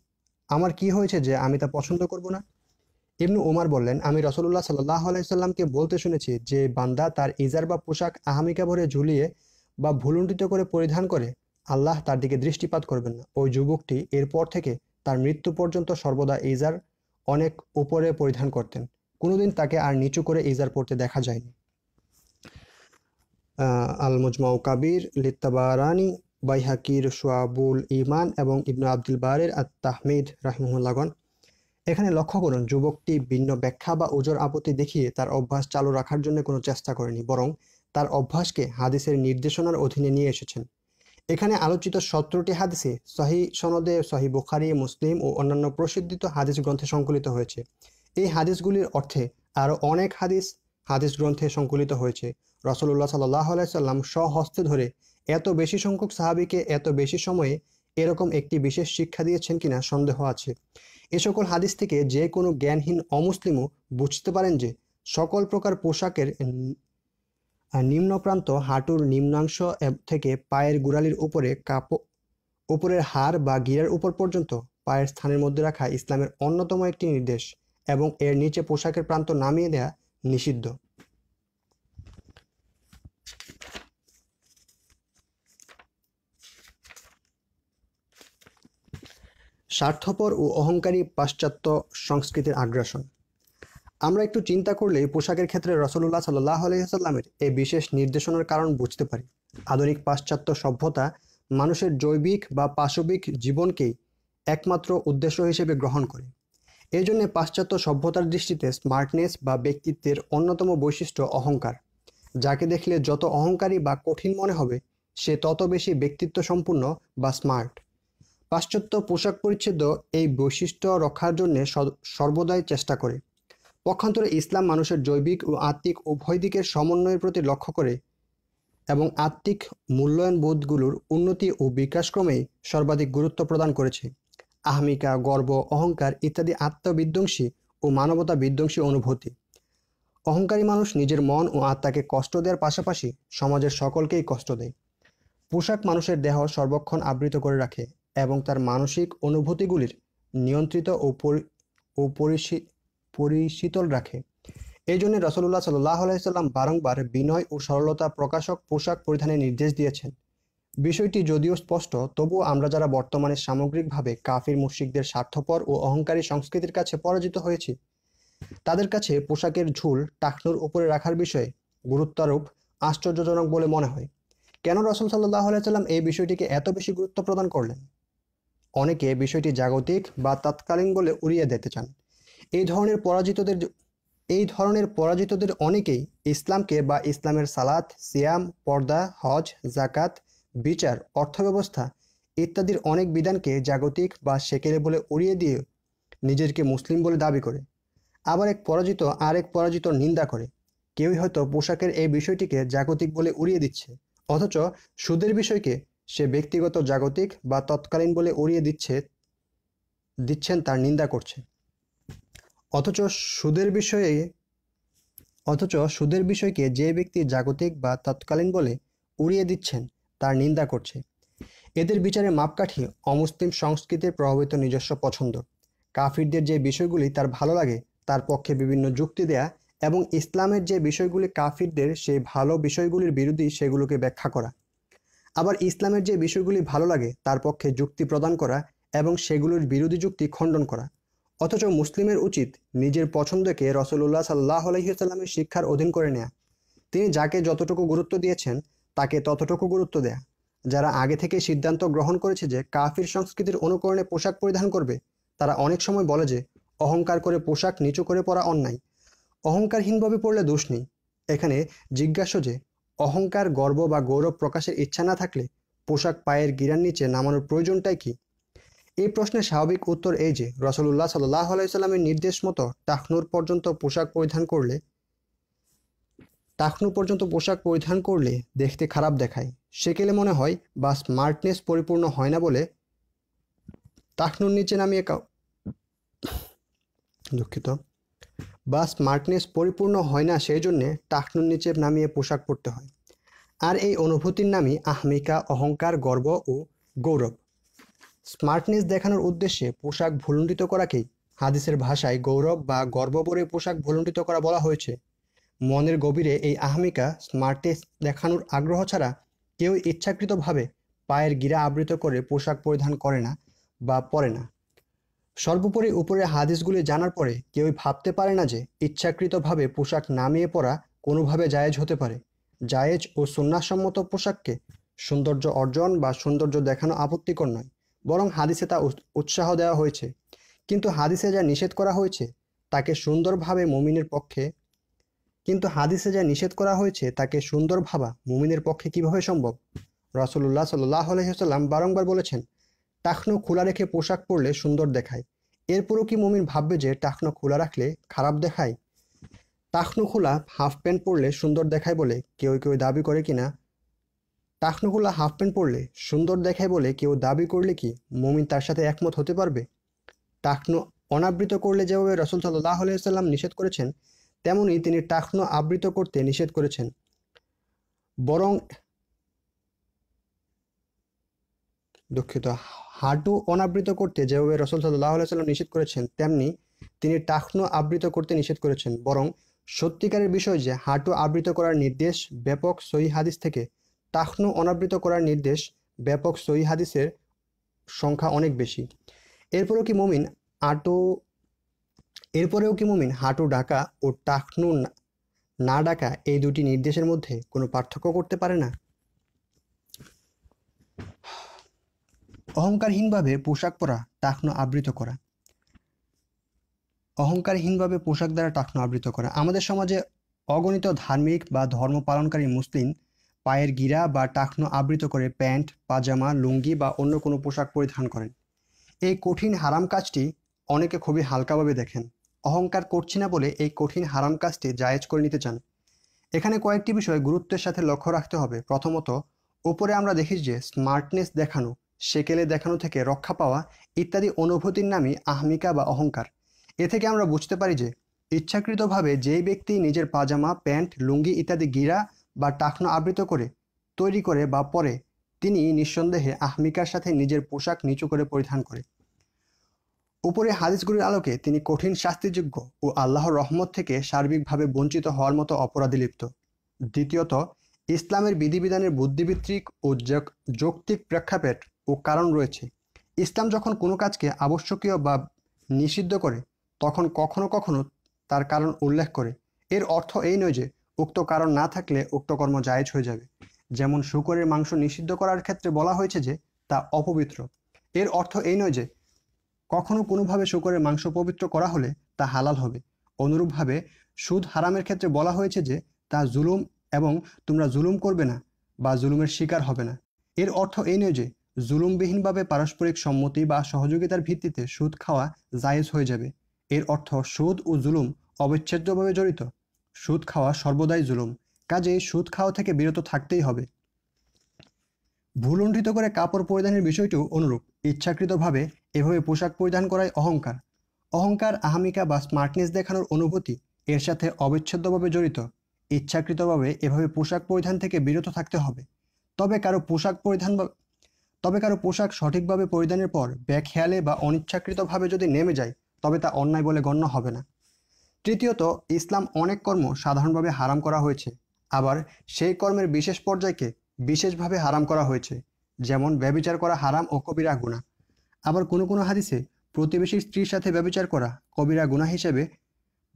আমার কি হয়েছে যে আমি তা পছন্দ করব না ইবনু ওমার বললেন আমি রসুল্লাহ সাল্লাহ আলাইসাল্লামকে বলতে শুনেছি যে বান্দা তার ইজার বা পোশাক আহামিকা ভরে ঝুলিয়ে বা ভুলুণ্ঠিত করে পরিধান করে আল্লাহ তার দিকে দৃষ্টিপাত করবেন না ওই যুবকটি এরপর থেকে তার মৃত্যু পর্যন্ত সর্বদা ইজার অনেক উপরে পরিধান করতেন কোনোদিন তাকে আর নিচু করে ইজার পড়তে দেখা যায়নি আল মুজমাউ কাবির লিত্তাবারানি বাইহাকির সোয়াবুল ইমান এবং ইবনু আব্দুল বারের আত তাহমিদ রাহিমুল্লাগন এখানে লক্ষ্য করুন যুবকটি ভিন্ন ব্যাখ্যা বা ওজোর আপত্তি দেখিয়ে তার অভ্যাস চালু রাখার জন্য কোনো চেষ্টা করেনি বরং তার অভ্যাসকে হাদিসের নির্দেশনার অধীনে নিয়ে এসেছেন এখানে আলোচিত সতেরোটি হাদিসে সহি সনদে সহি বুখারি মুসলিম ও অন্যান্য প্রসিদ্ধিত হাদিস গ্রন্থে সংকলিত হয়েছে এই হাদিসগুলির অর্থে আরও অনেক হাদিস হাদিস গ্রন্থে সংকলিত হয়েছে রসলুল্লাহ সাল্লাহ আলাইসাল্লাম স্বহস্তে ধরে এত বেশি সংখ্যক সাহাবিকে এত বেশি সময়ে এরকম একটি বিশেষ শিক্ষা দিয়েছেন কিনা সন্দেহ আছে এ সকল হাদিস থেকে যে কোনো জ্ঞানহীন অমুসলিমও বুঝতে পারেন যে সকল প্রকার পোশাকের নিম্নপ্রান্ত হাঁটুর নিম্নাংশ থেকে পায়ের গোড়ালির উপরে কাপ উপরের হার বা গিরার উপর পর্যন্ত পায়ের স্থানের মধ্যে রাখা ইসলামের অন্যতম একটি নির্দেশ এবং এর নিচে পোশাকের প্রান্ত নামিয়ে দেয়া নিষিদ্ধ স্বার্থপর ও অহংকারী পাশ্চাত্য সংস্কৃতির আগ্রাসন আমরা একটু চিন্তা করলে পোশাকের ক্ষেত্রে রসল্লাহ সাল্লাহ আলহিহাল্লামের এই বিশেষ নির্দেশনার কারণ বুঝতে পারি আধুনিক পাশ্চাত্য সভ্যতা মানুষের জৈবিক বা পাশবিক জীবনকেই একমাত্র উদ্দেশ্য হিসেবে গ্রহণ করে এই জন্য পাশ্চাত্য সভ্যতার দৃষ্টিতে স্মার্টনেস বা ব্যক্তিত্বের অন্যতম বৈশিষ্ট্য অহংকার যাকে দেখলে যত অহংকারী বা কঠিন মনে হবে সে তত বেশি ব্যক্তিত্ব সম্পূর্ণ বা স্মার্ট পাশ্চাত্য পোশাক পরিচ্ছেদ এই বৈশিষ্ট্য রক্ষার জন্য সর্বদাই চেষ্টা করে পক্ষান্তরে ইসলাম মানুষের জৈবিক ও আত্মিক উভয় দিকের সমন্বয়ের প্রতি লক্ষ্য করে এবং আত্মিক মূল্যায়নবোধগুলোর উন্নতি ও বিকাশক্রমে সর্বাধিক গুরুত্ব প্রদান করেছে আহমিকা গর্ব অহংকার ইত্যাদি আত্মবিধ্বংসী ও মানবতা বিধ্বংসী অনুভূতি অহংকারী মানুষ নিজের মন ও আত্মাকে কষ্ট দেওয়ার পাশাপাশি সমাজের সকলকেই কষ্ট দেয় পোশাক মানুষের দেহ সর্বক্ষণ আবৃত করে রাখে এবং তার মানসিক অনুভূতিগুলির নিয়ন্ত্রিত ও ও পরিশীতল রাখে এই জন্য রসুল্লাহ সাল্লাহ আলাইসাল্লাম বারংবার বিনয় ও সরলতা প্রকাশক পোশাক পরিধানের নির্দেশ দিয়েছেন বিষয়টি যদিও স্পষ্ট তবুও আমরা যারা বর্তমানে সামগ্রিকভাবে কাফির মুর্শিকদের স্বার্থপর ও অহংকারী সংস্কৃতির কাছে পরাজিত হয়েছি তাদের কাছে পোশাকের ঝুল টাকনুর উপরে রাখার বিষয়ে গুরুত্বারোপ আশ্চর্যজনক বলে মনে হয় কেন রসুল সাল্লাহ আলাইসাল্লাম এই বিষয়টিকে এত বেশি গুরুত্ব প্রদান করলেন অনেকে বিষয়টি জাগতিক বা তৎকালীন বলে উড়িয়ে দিতে চান এই ধরনের পরাজিতদের এই ধরনের পরাজিতদের অনেকেই ইসলামকে বা ইসলামের সালাত সিয়াম পর্দা হজ জাকাত বিচার অর্থব্যবস্থা ইত্যাদির অনেক বিধানকে জাগতিক বা সেকেলে বলে উড়িয়ে দিয়ে নিজেরকে মুসলিম বলে দাবি করে আবার এক পরাজিত আরেক পরাজিত নিন্দা করে কেউই হয়তো পোশাকের এই বিষয়টিকে জাগতিক বলে উড়িয়ে দিচ্ছে অথচ সুদের বিষয়কে সে ব্যক্তিগত জাগতিক বা তৎকালীন বলে উড়িয়ে দিচ্ছে দিচ্ছেন তার নিন্দা করছে অথচ সুদের বিষয়ে অথচ সুদের বিষয়কে যে ব্যক্তি জাগতিক বা তৎকালীন বলে উড়িয়ে দিচ্ছেন তার নিন্দা করছে এদের বিচারে মাপকাঠি অমুসলিম সংস্কৃতির প্রভাবিত নিজস্ব পছন্দ কাফিরদের যে বিষয়গুলি তার ভালো লাগে তার পক্ষে বিভিন্ন যুক্তি দেয়া এবং ইসলামের যে বিষয়গুলি কাফিরদের সেই ভালো বিষয়গুলির বিরোধী সেগুলোকে ব্যাখ্যা করা আবার ইসলামের যে বিষয়গুলি ভালো লাগে তার পক্ষে যুক্তি প্রদান করা এবং সেগুলোর বিরোধী যুক্তি খণ্ডন করা অথচ মুসলিমের উচিত নিজের পছন্দকে রসলুল্লাহ সাল্লাহ আলহিসাল্লামের শিক্ষার অধীন করে নেয়া তিনি যাকে যতটুকু গুরুত্ব দিয়েছেন তাকে ততটুকু গুরুত্ব দেয়া যারা আগে থেকে সিদ্ধান্ত গ্রহণ করেছে যে কাফির সংস্কৃতির অনুকরণে পোশাক পরিধান করবে তারা অনেক সময় বলে যে অহংকার করে পোশাক নিচু করে পরা অন্যায় অহংকারহীনভাবে পড়লে দোষ নেই এখানে জিজ্ঞাসা যে অহংকার গর্ব বা গৌরব প্রকাশের ইচ্ছা না থাকলে পোশাক পায়ের গিরার নিচে নামানোর প্রয়োজনটাই কি এই প্রশ্নের স্বাভাবিক উত্তর এই যে রসুল্লাহ সাল্লাহ আলাইসাল্লামের নির্দেশ মতো টাকনুর পর্যন্ত পোশাক পরিধান করলে টাকনু পর্যন্ত পোশাক পরিধান করলে দেখতে খারাপ দেখায় সেকেলে মনে হয় বা স্মার্টনেস পরিপূর্ণ হয় না বলে টাকনুর নিচে নামিয়ে দুঃখিত বা স্মার্টনেস পরিপূর্ণ হয় না সেই জন্যে টাকনুর নিচে নামিয়ে পোশাক পরতে হয় আর এই অনুভূতির নামই আহমিকা অহংকার গর্ব ও গৌরব স্মার্টনেস দেখানোর উদ্দেশ্যে পোশাক ভুলুণ্ডিত করাকেই হাদিসের ভাষায় গৌরব বা গর্ব পরে পোশাক ভুলুণ্ডিত করা বলা হয়েছে মনের গভীরে এই আহমিকা স্মার্টনেস দেখানোর আগ্রহ ছাড়া কেউ ইচ্ছাকৃতভাবে পায়ের গিরা আবৃত করে পোশাক পরিধান করে না বা পরে না সর্বোপরি উপরের হাদিসগুলি জানার পরে কেউই ভাবতে পারে না যে ইচ্ছাকৃতভাবে পোশাক নামিয়ে পরা কোনোভাবে জায়েজ হতে পারে জায়েজ ও সন্ন্যাসম্মত পোশাককে সৌন্দর্য অর্জন বা সৌন্দর্য দেখানো আপত্তিকর নয় বরং হাদিসে তা উৎসাহ দেওয়া হয়েছে কিন্তু হাদিসে যা নিষেধ করা হয়েছে তাকে সুন্দরভাবে মুমিনের পক্ষে কিন্তু হাদিসে যা নিষেধ করা হয়েছে তাকে সুন্দর ভাবা মুমিনের পক্ষে কিভাবে সম্ভব রসুল্লাহ সাল্লাহ আলহিহাল্লাম বারংবার বলেছেন টাকনো খোলা রেখে পোশাক পরলে সুন্দর দেখায় এরপরও কি মমিন ভাববে যে টাকনো খোলা রাখলে খারাপ দেখায় টাকনো খোলা হাফ প্যান্ট পরলে সুন্দর দেখায় বলে কেউ কেউ দাবি করে কি না টাকনো খোলা হাফ প্যান্ট পরলে সুন্দর দেখায় বলে কেউ দাবি করলে কি মমিন তার সাথে একমত হতে পারবে টাকনো অনাবৃত করলে যেভাবে রসুল সাল্লাহ আলাইসাল্লাম নিষেধ করেছেন তেমনই তিনি টাকনো আবৃত করতে নিষেধ করেছেন বরং দুঃখিত হাঁটু অনাবৃত করতে যেভাবে রসুল সাল্লাহ সাল্লাম নিষেধ করেছেন তেমনি তিনি টাকনো আবৃত করতে নিষেধ করেছেন বরং সত্যিকারের বিষয় যে হাঁটু আবৃত করার নির্দেশ ব্যাপক সহি হাদিস থেকে টাকনো অনাবৃত করার নির্দেশ ব্যাপক সহি হাদিসের সংখ্যা অনেক বেশি এরপরেও কি মমিন আটো এরপরেও কি মমিন হাঁটু ডাকা ও টাকনু না ডাকা এই দুটি নির্দেশের মধ্যে কোনো পার্থক্য করতে পারে না অহংকারহীনভাবে পোশাক পরা টাকনো আবৃত করা অহংকারহীনভাবে পোশাক দ্বারা টাকনো আবৃত করা আমাদের সমাজে অগণিত ধার্মিক বা ধর্ম পালনকারী মুসলিম পায়ের গিরা বা টাকনো আবৃত করে প্যান্ট পাজামা লুঙ্গি বা অন্য কোনো পোশাক পরিধান করেন এই কঠিন হারাম কাজটি অনেকে খুবই হালকাভাবে দেখেন অহংকার করছি না বলে এই কঠিন হারাম কাজটি জায়েজ করে নিতে চান এখানে কয়েকটি বিষয় গুরুত্বের সাথে লক্ষ্য রাখতে হবে প্রথমত ওপরে আমরা দেখি যে স্মার্টনেস দেখানো সেকেলে দেখানো থেকে রক্ষা পাওয়া ইত্যাদি অনুভূতির নামই আহমিকা বা অহংকার এ থেকে আমরা বুঝতে পারি যে ইচ্ছাকৃতভাবে যেই ব্যক্তি নিজের পাজামা প্যান্ট লুঙ্গি ইত্যাদি গিরা বা টাকনো আবৃত করে তৈরি করে বা পরে তিনি নিঃসন্দেহে আহমিকার সাথে নিজের পোশাক নিচু করে পরিধান করে উপরে হাদিসগুলির আলোকে তিনি কঠিন শাস্তিযোগ্য ও আল্লাহর রহমত থেকে সার্বিকভাবে বঞ্চিত হওয়ার মতো অপরাধী লিপ্ত দ্বিতীয়ত ইসলামের বিধিবিধানের বুদ্ধিবৃত্তিক ও যৌক্তিক প্রেক্ষাপট ও কারণ রয়েছে ইসলাম যখন কোনো কাজকে আবশ্যকীয় বা নিষিদ্ধ করে তখন কখনো কখনো তার কারণ উল্লেখ করে এর অর্থ এই নয় যে উক্ত কারণ না থাকলে উক্ত কর্ম জায়েজ হয়ে যাবে যেমন শুকরের মাংস নিষিদ্ধ করার ক্ষেত্রে বলা হয়েছে যে তা অপবিত্র এর অর্থ এই নয় যে কখনো কোনোভাবে শুকরের মাংস পবিত্র করা হলে তা হালাল হবে অনুরূপভাবে সুদ হারামের ক্ষেত্রে বলা হয়েছে যে তা জুলুম এবং তোমরা জুলুম করবে না বা জুলুমের শিকার হবে না এর অর্থ এই নয় যে জুলুমবিহীনভাবে পারস্পরিক সম্মতি বা সহযোগিতার ভিত্তিতে সুদ খাওয়া জায়েজ হয়ে যাবে এর অর্থ সুদ ও জুলুম অবিচ্ছেদ্যভাবে জড়িত সুদ খাওয়া সর্বদাই জুলুম কাজে সুদ খাওয়া থেকে বিরত থাকতেই হবে ভুলুণ্ঠিত করে কাপড় পরিধানের বিষয়টিও অনুরূপ ইচ্ছাকৃতভাবে এভাবে পোশাক পরিধান করাই অহংকার অহংকার আহামিকা বা স্মার্টনেস দেখানোর অনুভূতি এর সাথে অবিচ্ছেদ্যভাবে জড়িত ইচ্ছাকৃতভাবে এভাবে পোশাক পরিধান থেকে বিরত থাকতে হবে তবে কারো পোশাক পরিধান তবে কারো পোশাক সঠিকভাবে পরিধানের পর ব্যাখেয়ালে বা অনিচ্ছাকৃতভাবে যদি নেমে যায় তবে তা অন্যায় বলে গণ্য হবে না তৃতীয়ত ইসলাম অনেক কর্ম সাধারণভাবে হারাম করা হয়েছে আবার সেই কর্মের বিশেষ পর্যায়কে বিশেষভাবে হারাম করা হয়েছে যেমন ব্যবিচার করা হারাম ও কবিরা গুণা আবার কোনো কোনো হাদিসে প্রতিবেশীর স্ত্রীর সাথে ব্যবিচার করা কবিরা গুণা হিসেবে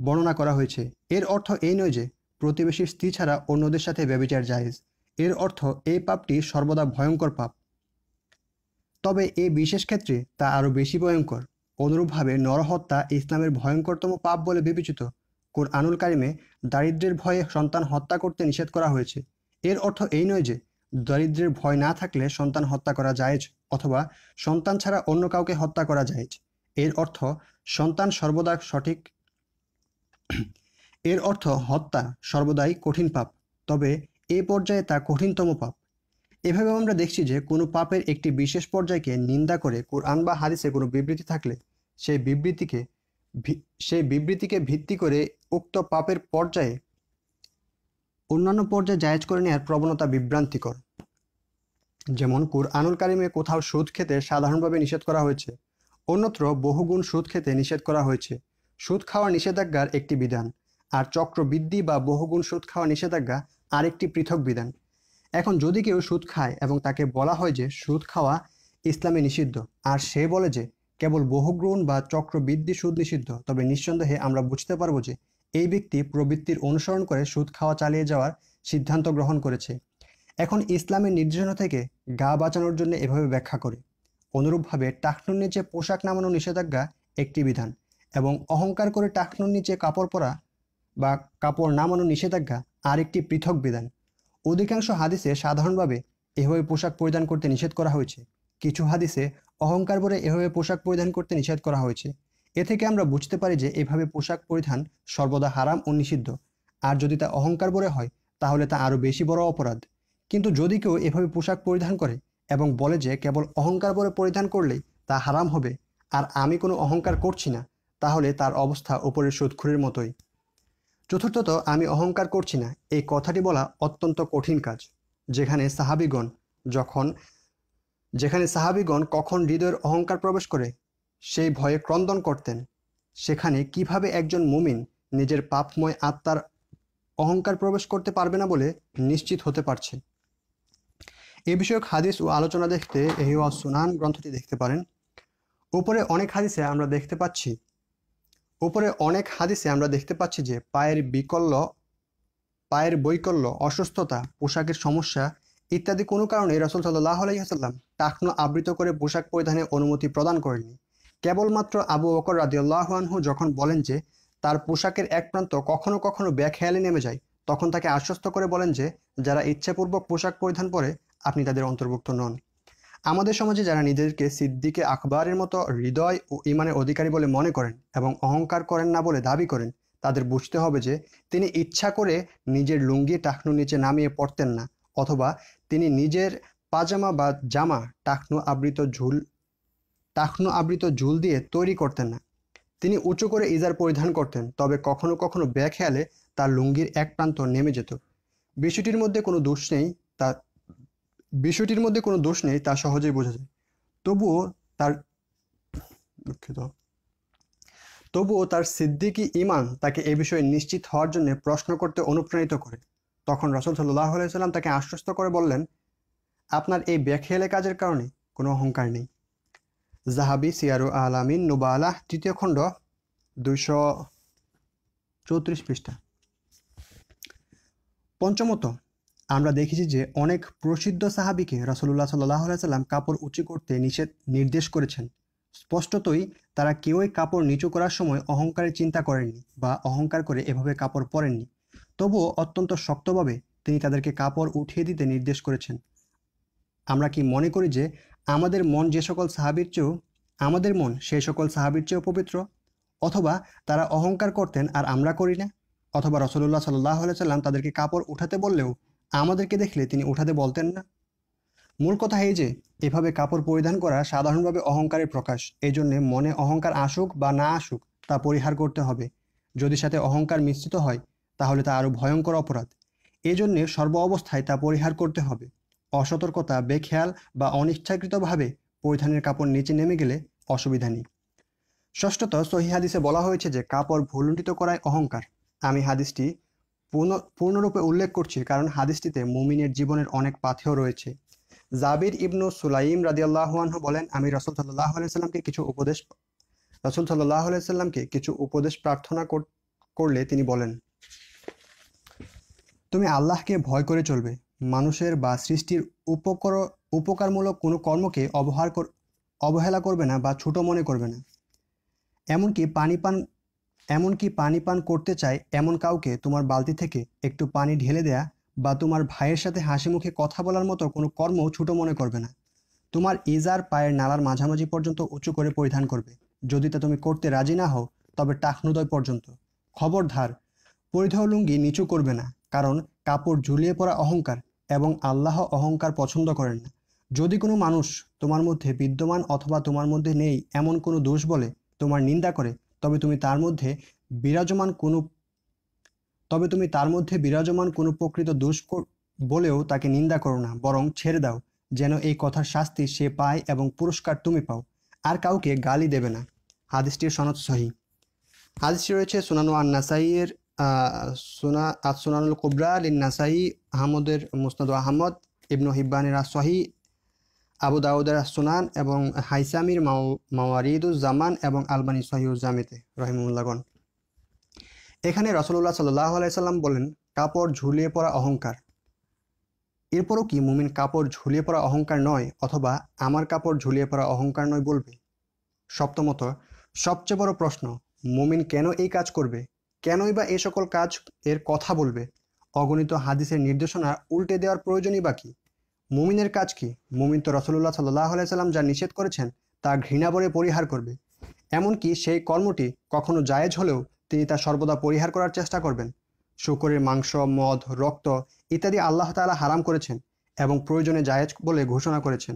বর্ণনা করা হয়েছে এর অর্থ এই নয় যে প্রতিবেশীর স্ত্রী ছাড়া অন্যদের সাথে ব্যবিচার জায়েজ এর অর্থ এই পাপটি সর্বদা ভয়ঙ্কর পাপ তবে এ বিশেষ ক্ষেত্রে তা আরও বেশি ভয়ঙ্কর অনুরূপভাবে নরহত্যা ইসলামের ভয়ঙ্করতম পাপ বলে বিবেচিত কোরআনুল কারিমে দারিদ্রের ভয়ে সন্তান হত্যা করতে নিষেধ করা হয়েছে এর অর্থ এই নয় যে দারিদ্রের ভয় না থাকলে সন্তান হত্যা করা যায়জ অথবা সন্তান ছাড়া অন্য কাউকে হত্যা করা যায়জ এর অর্থ সন্তান সর্বদা সঠিক এর অর্থ হত্যা সর্বদাই কঠিন পাপ তবে এ পর্যায়ে তা কঠিনতম পাপ এভাবে আমরা দেখছি যে কোনো পাপের একটি বিশেষ পর্যায়কে নিন্দা করে কোরআন বা হাদিসে কোনো বিবৃতি থাকলে সেই বিবৃতিকে সেই বিবৃতিকে ভিত্তি করে উক্ত পাপের পর্যায়ে অন্যান্য পর্যায়ে জায়েজ করে নেওয়ার প্রবণতা বিভ্রান্তিকর যেমন কোরআনুল কারিমে কোথাও সুদ খেতে সাধারণভাবে নিষেধ করা হয়েছে অন্যত্র বহুগুণ সুদ খেতে নিষেধ করা হয়েছে সুদ খাওয়া নিষেধাজ্ঞার একটি বিধান আর চক্রবৃদ্ধি বা বহুগুণ সুদ খাওয়া নিষেধাজ্ঞা আরেকটি পৃথক বিধান এখন যদি কেউ সুদ খায় এবং তাকে বলা হয় যে সুদ খাওয়া ইসলামে নিষিদ্ধ আর সে বলে যে কেবল বহুগ্রহণ বা চক্রবৃদ্ধি সুদ নিষিদ্ধ তবে নিঃসন্দেহে আমরা বুঝতে পারবো যে এই ব্যক্তি প্রবৃত্তির অনুসরণ করে সুদ খাওয়া চালিয়ে যাওয়ার সিদ্ধান্ত গ্রহণ করেছে এখন ইসলামের নির্দেশনা থেকে গা বাঁচানোর জন্য এভাবে ব্যাখ্যা করে অনুরূপভাবে টাকনুর নিচে পোশাক নামানো নিষেধাজ্ঞা একটি বিধান এবং অহংকার করে টাকনুর নিচে কাপড় পরা বা কাপড় নামানো নিষেধাজ্ঞা আরেকটি পৃথক বিধান অধিকাংশ হাদিসে সাধারণভাবে এভাবে পোশাক পরিধান করতে নিষেধ করা হয়েছে কিছু হাদিসে অহংকার বলে এভাবে পোশাক পরিধান করতে নিষেধ করা হয়েছে এ থেকে আমরা বুঝতে পারি যে এভাবে পোশাক পরিধান সর্বদা হারাম ও নিষিদ্ধ আর যদি তা অহংকার বলে হয় তাহলে তা আরও বেশি বড় অপরাধ কিন্তু যদি কেউ এভাবে পোশাক পরিধান করে এবং বলে যে কেবল অহংকার বলে পরিধান করলেই তা হারাম হবে আর আমি কোনো অহংকার করছি না তাহলে তার অবস্থা ওপরের সুদখুরের মতোই চতুর্থত আমি অহংকার করছি না এই কথাটি বলা অত্যন্ত কঠিন কাজ যেখানে সাহাবিগণ যখন যেখানে সাহাবিগণ কখন হৃদয়ের অহংকার প্রবেশ করে সেই ভয়ে ক্রন্দন করতেন সেখানে কিভাবে একজন মুমিন নিজের পাপময় আত্মার অহংকার প্রবেশ করতে পারবে না বলে নিশ্চিত হতে পারছে এ বিষয়ক হাদিস ও আলোচনা দেখতে এই সুনান গ্রন্থটি দেখতে পারেন উপরে অনেক হাদিসে আমরা দেখতে পাচ্ছি উপরে অনেক হাদিসে আমরা দেখতে পাচ্ছি যে পায়ের বিকল্য পায়ের বৈকল্য অসুস্থতা পোশাকের সমস্যা ইত্যাদি কোনো কারণে রসুল সাল্লাহ আলাইসাল্লাম টাকনো আবৃত করে পোশাক পরিধানের অনুমতি প্রদান করেননি কেবলমাত্র আবু বকর রাদিউল্লাহ যখন বলেন যে তার পোশাকের এক প্রান্ত কখনো কখনো হেয়ালে নেমে যায় তখন তাকে আশ্বস্ত করে বলেন যে যারা ইচ্ছাপূর্বক পোশাক পরিধান পরে আপনি তাদের অন্তর্ভুক্ত নন আমাদের সমাজে যারা নিজেদেরকে সিদ্দিকে আকবরের মতো হৃদয় ও ইমানের অধিকারী বলে মনে করেন এবং অহংকার করেন না বলে দাবি করেন তাদের বুঝতে হবে যে তিনি ইচ্ছা করে নিজের লুঙ্গি টাকনু নিচে নামিয়ে পড়তেন না অথবা তিনি নিজের পাজামা বা জামা টাকনু আবৃত ঝুল টাকনু আবৃত ঝুল দিয়ে তৈরি করতেন না তিনি উঁচু করে ইজার পরিধান করতেন তবে কখনো কখনো ব্যাখেয়ালে তার লুঙ্গির এক প্রান্ত নেমে যেত বিষয়টির মধ্যে কোনো দোষ নেই তা বিষয়টির মধ্যে কোনো দোষ নেই তা সহজেই বোঝা যায় তবুও তার দুঃখিত তবুও তার সিদ্দিকী ইমান তাকে এ বিষয়ে নিশ্চিত হওয়ার জন্য প্রশ্ন করতে অনুপ্রাণিত করে তখন রসুল সাল্লাহ আলাইসাল্লাম তাকে আশ্বস্ত করে বললেন আপনার এই ব্যাখেলে কাজের কারণে কোনো অহংকার নেই জাহাবি সিয়ারু আলামিন নোবা আলাহ তৃতীয় খণ্ড দুইশো চৌত্রিশ পৃষ্ঠা পঞ্চমত আমরা দেখেছি যে অনেক প্রসিদ্ধ সাহাবিকে রসুল্লাহ সাল্লাহ সাল্লাম কাপড় উঁচু করতে নিষেধ নির্দেশ করেছেন স্পষ্টতই তারা কেউই কাপড় নিচু করার সময় অহংকারের চিন্তা করেননি বা অহংকার করে এভাবে কাপড় পরেননি তবুও অত্যন্ত শক্তভাবে তিনি তাদেরকে কাপড় উঠিয়ে দিতে নির্দেশ করেছেন আমরা কি মনে করি যে আমাদের মন যে সকল সাহাবির চেয়েও আমাদের মন সেই সকল সাহাবির চেয়েও পবিত্র অথবা তারা অহংকার করতেন আর আমরা করি না অথবা রসল্লাহ সাল্লাহ সাল্লাম তাদেরকে কাপড় উঠাতে বললেও আমাদেরকে দেখলে তিনি উঠাতে বলতেন না মূল কথা এই যে এভাবে কাপড় পরিধান করা সাধারণভাবে অহংকারের প্রকাশ এই জন্যে মনে অহংকার আসুক বা না আসুক তা পরিহার করতে হবে যদি সাথে অহংকার মিশ্রিত হয় তাহলে তা আরও ভয়ঙ্কর অপরাধ এই জন্যে সর্ব অবস্থায় তা পরিহার করতে হবে অসতর্কতা বেখেয়াল বা অনিচ্ছাকৃতভাবে পরিধানের কাপড় নিচে নেমে গেলে অসুবিধা নেই ষষ্ঠত সহি হাদিসে বলা হয়েছে যে কাপড় ভুলুণ্ঠিত করায় অহংকার আমি হাদিসটি পূর্ণ পূর্ণরূপে উল্লেখ করছি কারণ হাদিসটিতে মুমিনের জীবনের অনেক পাথেও রয়েছে জাবির ইবনু সুলাইম আল্লাহানহ বলেন আমি রসুল সাল্লাহ আলাইসাল্লামকে কিছু উপদেশ রসুল সাল্লাহ আলাইসাল্লামকে কিছু উপদেশ প্রার্থনা করলে তিনি বলেন তুমি আল্লাহকে ভয় করে চলবে মানুষের বা সৃষ্টির উপকর উপকারমূলক কোনো কর্মকে অবহার অবহেলা করবে না বা ছোট মনে করবে না এমনকি পানি পান এমনকি পানি পান করতে চায় এমন কাউকে তোমার বালতি থেকে একটু পানি ঢেলে দেয়া বা তোমার ভাইয়ের সাথে হাসি মুখে কথা বলার মতো কোনো কর্ম ছোট মনে করবে না তোমার ইজার পায়ের নালার মাঝামাঝি পর্যন্ত উঁচু করে পরিধান করবে যদি তা তুমি করতে রাজি না হও তবে টাকনুদয় পর্যন্ত খবরধার পরিধেয় লুঙ্গি নিচু করবে না কারণ কাপড় ঝুলিয়ে পড়া অহংকার এবং আল্লাহ অহংকার পছন্দ করেন না যদি কোনো মানুষ তোমার মধ্যে বিদ্যমান অথবা তোমার মধ্যে নেই এমন কোনো দোষ বলে তোমার নিন্দা করে তবে তুমি তার মধ্যে বিরাজমান কোনো তবে তুমি তার মধ্যে বিরাজমান কোনো প্রকৃত দোষ বলেও তাকে নিন্দা করো না বরং ছেড়ে দাও যেন এই কথার শাস্তি সে পায় এবং পুরস্কার তুমি পাও আর কাউকে গালি দেবে না হাদিসটির সনদ সহি হাদিসটি রয়েছে সোনানু আন নাসাইয়ের আর সোনানুল কুবরা লিন নাসাই আহমদের মুসনাদ আহমদ ইবনু হিব্বানের সহি আবু দাউদের সুনান এবং হাইসামির মাওয়ারিদুজ্জামান এবং আলবানি সহিউজ্জামিতে রহিমুল্লাগন এখানে রসুল্লাহ সাল্লাহ আলাইসাল্লাম বলেন কাপড় ঝুলিয়ে পড়া অহংকার এরপরও কি মুমিন কাপড় ঝুলিয়ে পড়া অহংকার নয় অথবা আমার কাপড় ঝুলিয়ে পড়া অহংকার নয় বলবে সপ্তমত সবচেয়ে বড় প্রশ্ন মুমিন কেন এই কাজ করবে কেনই বা এ সকল কাজ এর কথা বলবে অগণিত হাদিসের নির্দেশনা উল্টে দেওয়ার প্রয়োজনই বা কী মুমিনের কাজ কি মুমিন তো রসুল্লাহ সাল্লাহ আলাইসাল্লাম যা নিষেধ করেছেন তা ঘৃণা বলে পরিহার করবে এমনকি সেই কর্মটি কখনো জায়েজ হলেও তিনি তা সর্বদা পরিহার করার চেষ্টা করবেন শুকরের মাংস মদ রক্ত ইত্যাদি আল্লাহ তালা হারাম করেছেন এবং প্রয়োজনে জায়েজ বলে ঘোষণা করেছেন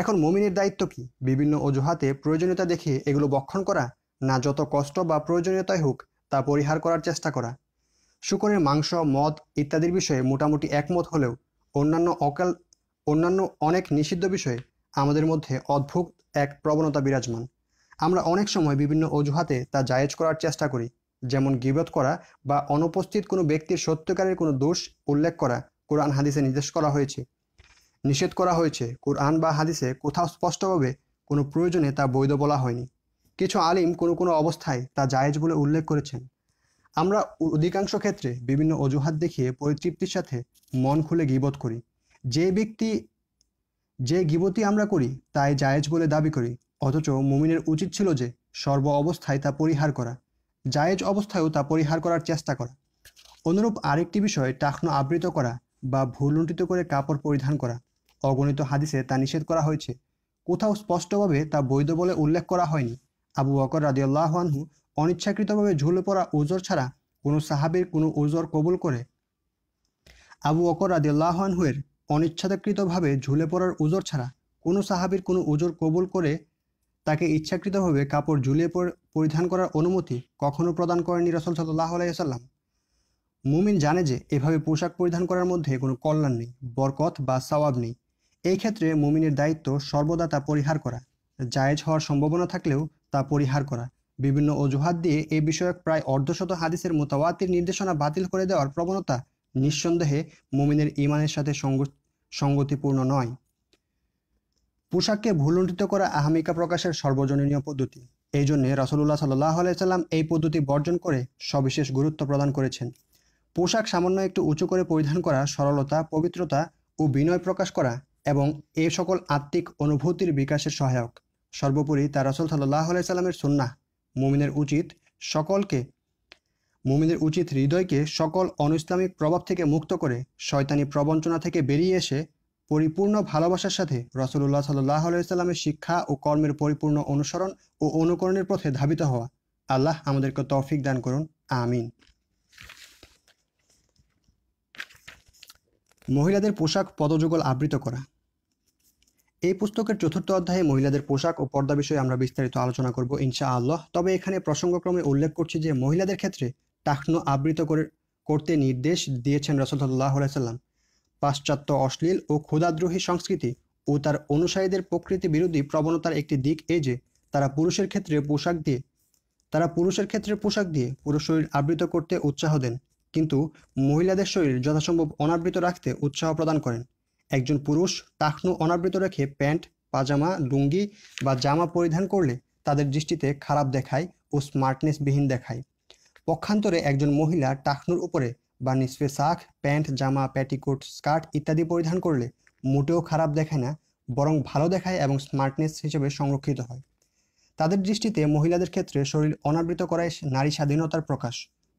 এখন মমিনের দায়িত্ব কি বিভিন্ন অজুহাতে প্রয়োজনীয়তা দেখে এগুলো বক্ষণ করা না যত কষ্ট বা প্রয়োজনীয়তাই হোক তা পরিহার করার চেষ্টা করা শুকরের মাংস মদ ইত্যাদির বিষয়ে মোটামুটি একমত হলেও অন্যান্য অকাল অন্যান্য অনেক নিষিদ্ধ বিষয়ে আমাদের মধ্যে অদ্ভুত এক প্রবণতা বিরাজমান আমরা অনেক সময় বিভিন্ন অজুহাতে তা জায়েজ করার চেষ্টা করি যেমন গিবত করা বা অনুপস্থিত কোনো ব্যক্তির সত্যকারের কোনো দোষ উল্লেখ করা কোরআন হাদিসে নির্দেশ করা হয়েছে নিষেধ করা হয়েছে কোরআন বা হাদিসে কোথাও স্পষ্টভাবে কোনো প্রয়োজনে তা বৈধ বলা হয়নি কিছু আলিম কোনো কোনো অবস্থায় তা জায়েজ বলে উল্লেখ করেছেন আমরা অধিকাংশ ক্ষেত্রে বিভিন্ন অজুহাত দেখিয়ে পরিতৃপ্তির সাথে মন খুলে গিবত করি যে ব্যক্তি যে গিবতি আমরা করি তাই জায়েজ বলে দাবি করি অথচ মুমিনের উচিত ছিল যে সর্ব অবস্থায় তা পরিহার করা জায়েজ অবস্থায়ও তা পরিহার করার চেষ্টা করা অনুরূপ আরেকটি বিষয় টাকনো আবৃত করা বা ভুলুণ্ঠিত করে কাপড় পরিধান করা অগণিত হাদিসে তা নিষেধ করা হয়েছে কোথাও স্পষ্টভাবে তা বৈধ বলে উল্লেখ করা হয়নি আবু বকর রাদিউল্লাহ আনহু অনিচ্ছাকৃতভাবে ঝুলে পড়া ওজোর ছাড়া কোনো সাহাবের কোনো ওজোর কবুল করে আবু বকর রাদিউল্লাহ আনহুয়ের অনিচ্ছাকৃতভাবে ঝুলে পড়ার উজোর ছাড়া কোনো সাহাবির কোনো উজোর কবুল করে তাকে ইচ্ছাকৃতভাবে কাপড় ঝুলিয়ে পরিধান করার অনুমতি কখনও প্রদান করেনি রসল সাল্লাহ আলাইসাল্লাম মুমিন জানে যে এভাবে পোশাক পরিধান করার মধ্যে কোনো কল্যাণ নেই বরকত বা সওয়াব নেই এই ক্ষেত্রে মুমিনের দায়িত্ব সর্বদা তা পরিহার করা জায়েজ হওয়ার সম্ভাবনা থাকলেও তা পরিহার করা বিভিন্ন অজুহাত দিয়ে এ বিষয়ক প্রায় অর্ধশত হাদিসের মোতাওয়াতির নির্দেশনা বাতিল করে দেওয়ার প্রবণতা নিঃসন্দেহে মুমিনের ইমানের সাথে সংগত সঙ্গতিপূর্ণ নয় পোশাককে ভুলুণ্ঠিত করা আহামিকা প্রকাশের সর্বজনীনীয় পদ্ধতি এই জন্যে রসুল্লাহ সাল্লাহ আলাইসাল্লাম এই পদ্ধতি বর্জন করে সবিশেষ গুরুত্ব প্রদান করেছেন পোশাক সামান্য একটু উঁচু করে পরিধান করা সরলতা পবিত্রতা ও বিনয় প্রকাশ করা এবং এ সকল আত্মিক অনুভূতির বিকাশের সহায়ক সর্বোপরি তা রসুল সাল্লাহ আলাইসাল্লামের সুন্না মুমিনের উচিত সকলকে মুমিনের উচিত হৃদয়কে সকল অনৈসলামিক প্রভাব থেকে মুক্ত করে শয়তানি প্রবঞ্চনা থেকে বেরিয়ে এসে পরিপূর্ণ ভালোবাসার সাথে রসুল্লাহ সাল্লাহ ইসলামের শিক্ষা ও কর্মের পরিপূর্ণ অনুসরণ ও অনুকরণের পথে ধাবিত হওয়া আল্লাহ আমাদেরকে তৌফিক দান করুন আমিন মহিলাদের পোশাক পদযুগল আবৃত করা এই পুস্তকের চতুর্থ অধ্যায়ে মহিলাদের পোশাক ও পর্দা বিষয়ে আমরা বিস্তারিত আলোচনা করব ইনশা আল্লাহ তবে এখানে প্রসঙ্গক্রমে উল্লেখ করছি যে মহিলাদের ক্ষেত্রে টাকনু আবৃত করে করতে নির্দেশ দিয়েছেন রসদুল্লাহ আলাইসাল্লাম পাশ্চাত্য অশ্লীল ও ক্ষুদাদ্রোহী সংস্কৃতি ও তার অনুসারীদের প্রকৃতি বিরোধী প্রবণতার একটি দিক এই যে তারা পুরুষের ক্ষেত্রে পোশাক দিয়ে তারা পুরুষের ক্ষেত্রে পোশাক দিয়ে পুরো শরীর আবৃত করতে উৎসাহ দেন কিন্তু মহিলাদের শরীর যথাসম্ভব অনাবৃত রাখতে উৎসাহ প্রদান করেন একজন পুরুষ টাকনু অনাবৃত রেখে প্যান্ট পাজামা লুঙ্গি বা জামা পরিধান করলে তাদের দৃষ্টিতে খারাপ দেখায় ও স্মার্টনেসবিহীন দেখায় পক্ষান্তরে একজন মহিলা টাকনুর উপরে বা নিসফে শাখ প্যান্ট জামা প্যাটিকোট স্কার্ট ইত্যাদি পরিধান করলে মোটেও খারাপ দেখায় না বরং ভালো দেখায় এবং স্মার্টনেস হিসেবে সংরক্ষিত হয় তাদের দৃষ্টিতে মহিলাদের ক্ষেত্রে শরীর অনাবৃত করায় নারী স্বাধীনতার প্রকাশ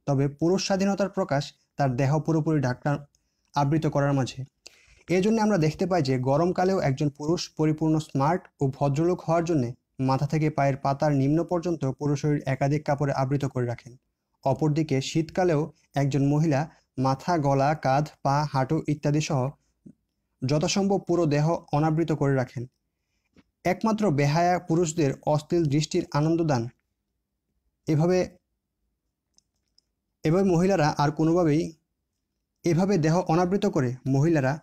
তবে পুরুষ স্বাধীনতার প্রকাশ তার দেহ পুরোপুরি ঢাকনা আবৃত করার মাঝে এই জন্যে আমরা দেখতে পাই যে গরমকালেও একজন পুরুষ পরিপূর্ণ স্মার্ট ও ভদ্রলোক হওয়ার জন্য মাথা থেকে পায়ের পাতার নিম্ন পর্যন্ত পুরুষ শরীর একাধিক কাপড়ে আবৃত করে রাখেন অপরদিকে শীতকালেও একজন মহিলা মাথা গলা কাঁধ পা হাঁটু ইত্যাদি সহ যথাসম্ভব পুরো দেহ অনাবৃত করে রাখেন একমাত্র বেহায়া পুরুষদের অস্থির দৃষ্টির আনন্দদান এভাবে এভাবে মহিলারা আর কোনোভাবেই এভাবে দেহ অনাবৃত করে মহিলারা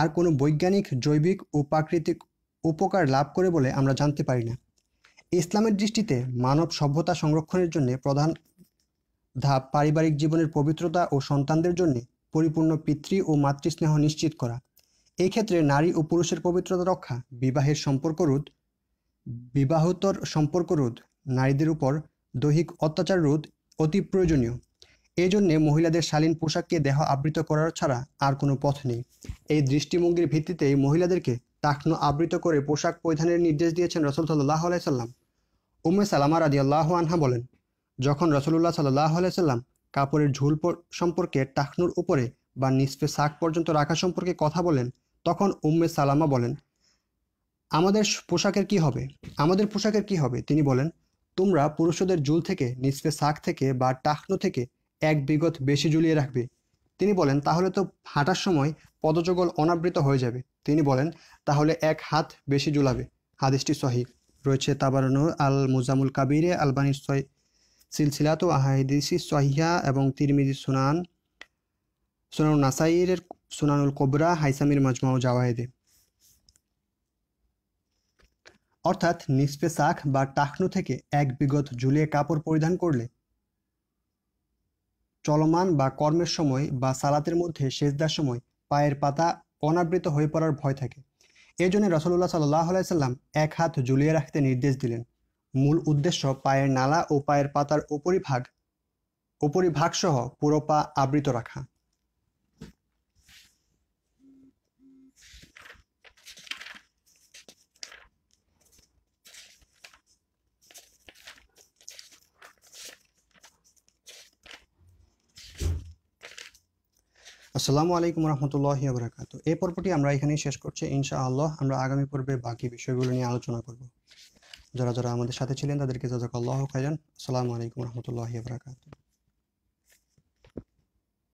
আর কোনো বৈজ্ঞানিক জৈবিক ও প্রাকৃতিক উপকার লাভ করে বলে আমরা জানতে পারি না ইসলামের দৃষ্টিতে মানব সভ্যতা সংরক্ষণের জন্য প্রধান ধাপ পারিবারিক জীবনের পবিত্রতা ও সন্তানদের জন্য পরিপূর্ণ পিতৃ ও মাতৃস্নেহ নিশ্চিত করা এক্ষেত্রে নারী ও পুরুষের পবিত্রতা রক্ষা বিবাহের সম্পর্ক রোধ বিবাহতর সম্পর্ক রোধ নারীদের উপর দৈহিক অত্যাচার রোধ অতি প্রয়োজনীয় এই জন্যে মহিলাদের শালীন পোশাককে দেহ আবৃত করার ছাড়া আর কোনো পথ নেই এই দৃষ্টিভঙ্গির ভিত্তিতেই মহিলাদেরকে তাকনো আবৃত করে পোশাক পরিধানের নির্দেশ দিয়েছেন রসুল সাল্লাহ আলাইসাল্লাম উমে সালামা রাজি আল্লাহ আনহা বলেন যখন রসুল্লাহ সাল্লাহ আলাইসাল্লাম কাপড়ের ঝুল সম্পর্কে টাকনুর উপরে বা নিসফে শাক পর্যন্ত রাখা সম্পর্কে কথা বলেন তখন উম্মে সালামা বলেন আমাদের পোশাকের কি হবে আমাদের পোশাকের কি হবে তিনি বলেন তোমরা পুরুষদের জুল থেকে নিসফে শাক থেকে বা টাকনো থেকে এক বিগত বেশি ঝুলিয়ে রাখবে তিনি বলেন তাহলে তো হাঁটার সময় পদযোগল অনাবৃত হয়ে যাবে তিনি বলেন তাহলে এক হাত বেশি জুলাবে হাদিসটি সহি রয়েছে তাবারানুর আল মুজামুল কাবিরে আলবানির সহি সিলসিলাতু আহাদিসি সহিয়া এবং তিরমিজি সুনান সুনানুল নাসাইয়ের সুনানুল কোবরা হাইসামির মজমাও জাওয়াহেদে অর্থাৎ নিষ্পে শাখ বা টাকনু থেকে এক বিগত ঝুলিয়ে কাপড় পরিধান করলে চলমান বা কর্মের সময় বা সালাতের মধ্যে সেজদার সময় পায়ের পাতা অনাবৃত হয়ে পড়ার ভয় থাকে এই জন্য রসল্লাহ সাল্লাহ আলাইসাল্লাম এক হাত ঝুলিয়ে রাখতে নির্দেশ দিলেন মূল উদ্দেশ্য পায়ের নালা ও পায়ের পাতার উপরিভাগ উপরিভাগসহ পুরো পা আবৃত রাখা আসসালামু আলাইকুম রহমতুল্লাহি বরাকাত এই পর্বটি আমরা এখানেই শেষ করছি ইনশাআল্লাহ আমরা আগামী পর্বে বাকি বিষয়গুলো নিয়ে আলোচনা করব যারা যারা আমাদের সাথে ছিলেন তাদেরকে জাজাকাল্লাহ খাইজান আসসালামু আলাইকুম রহমতুল্লাহ বরাকাতুহ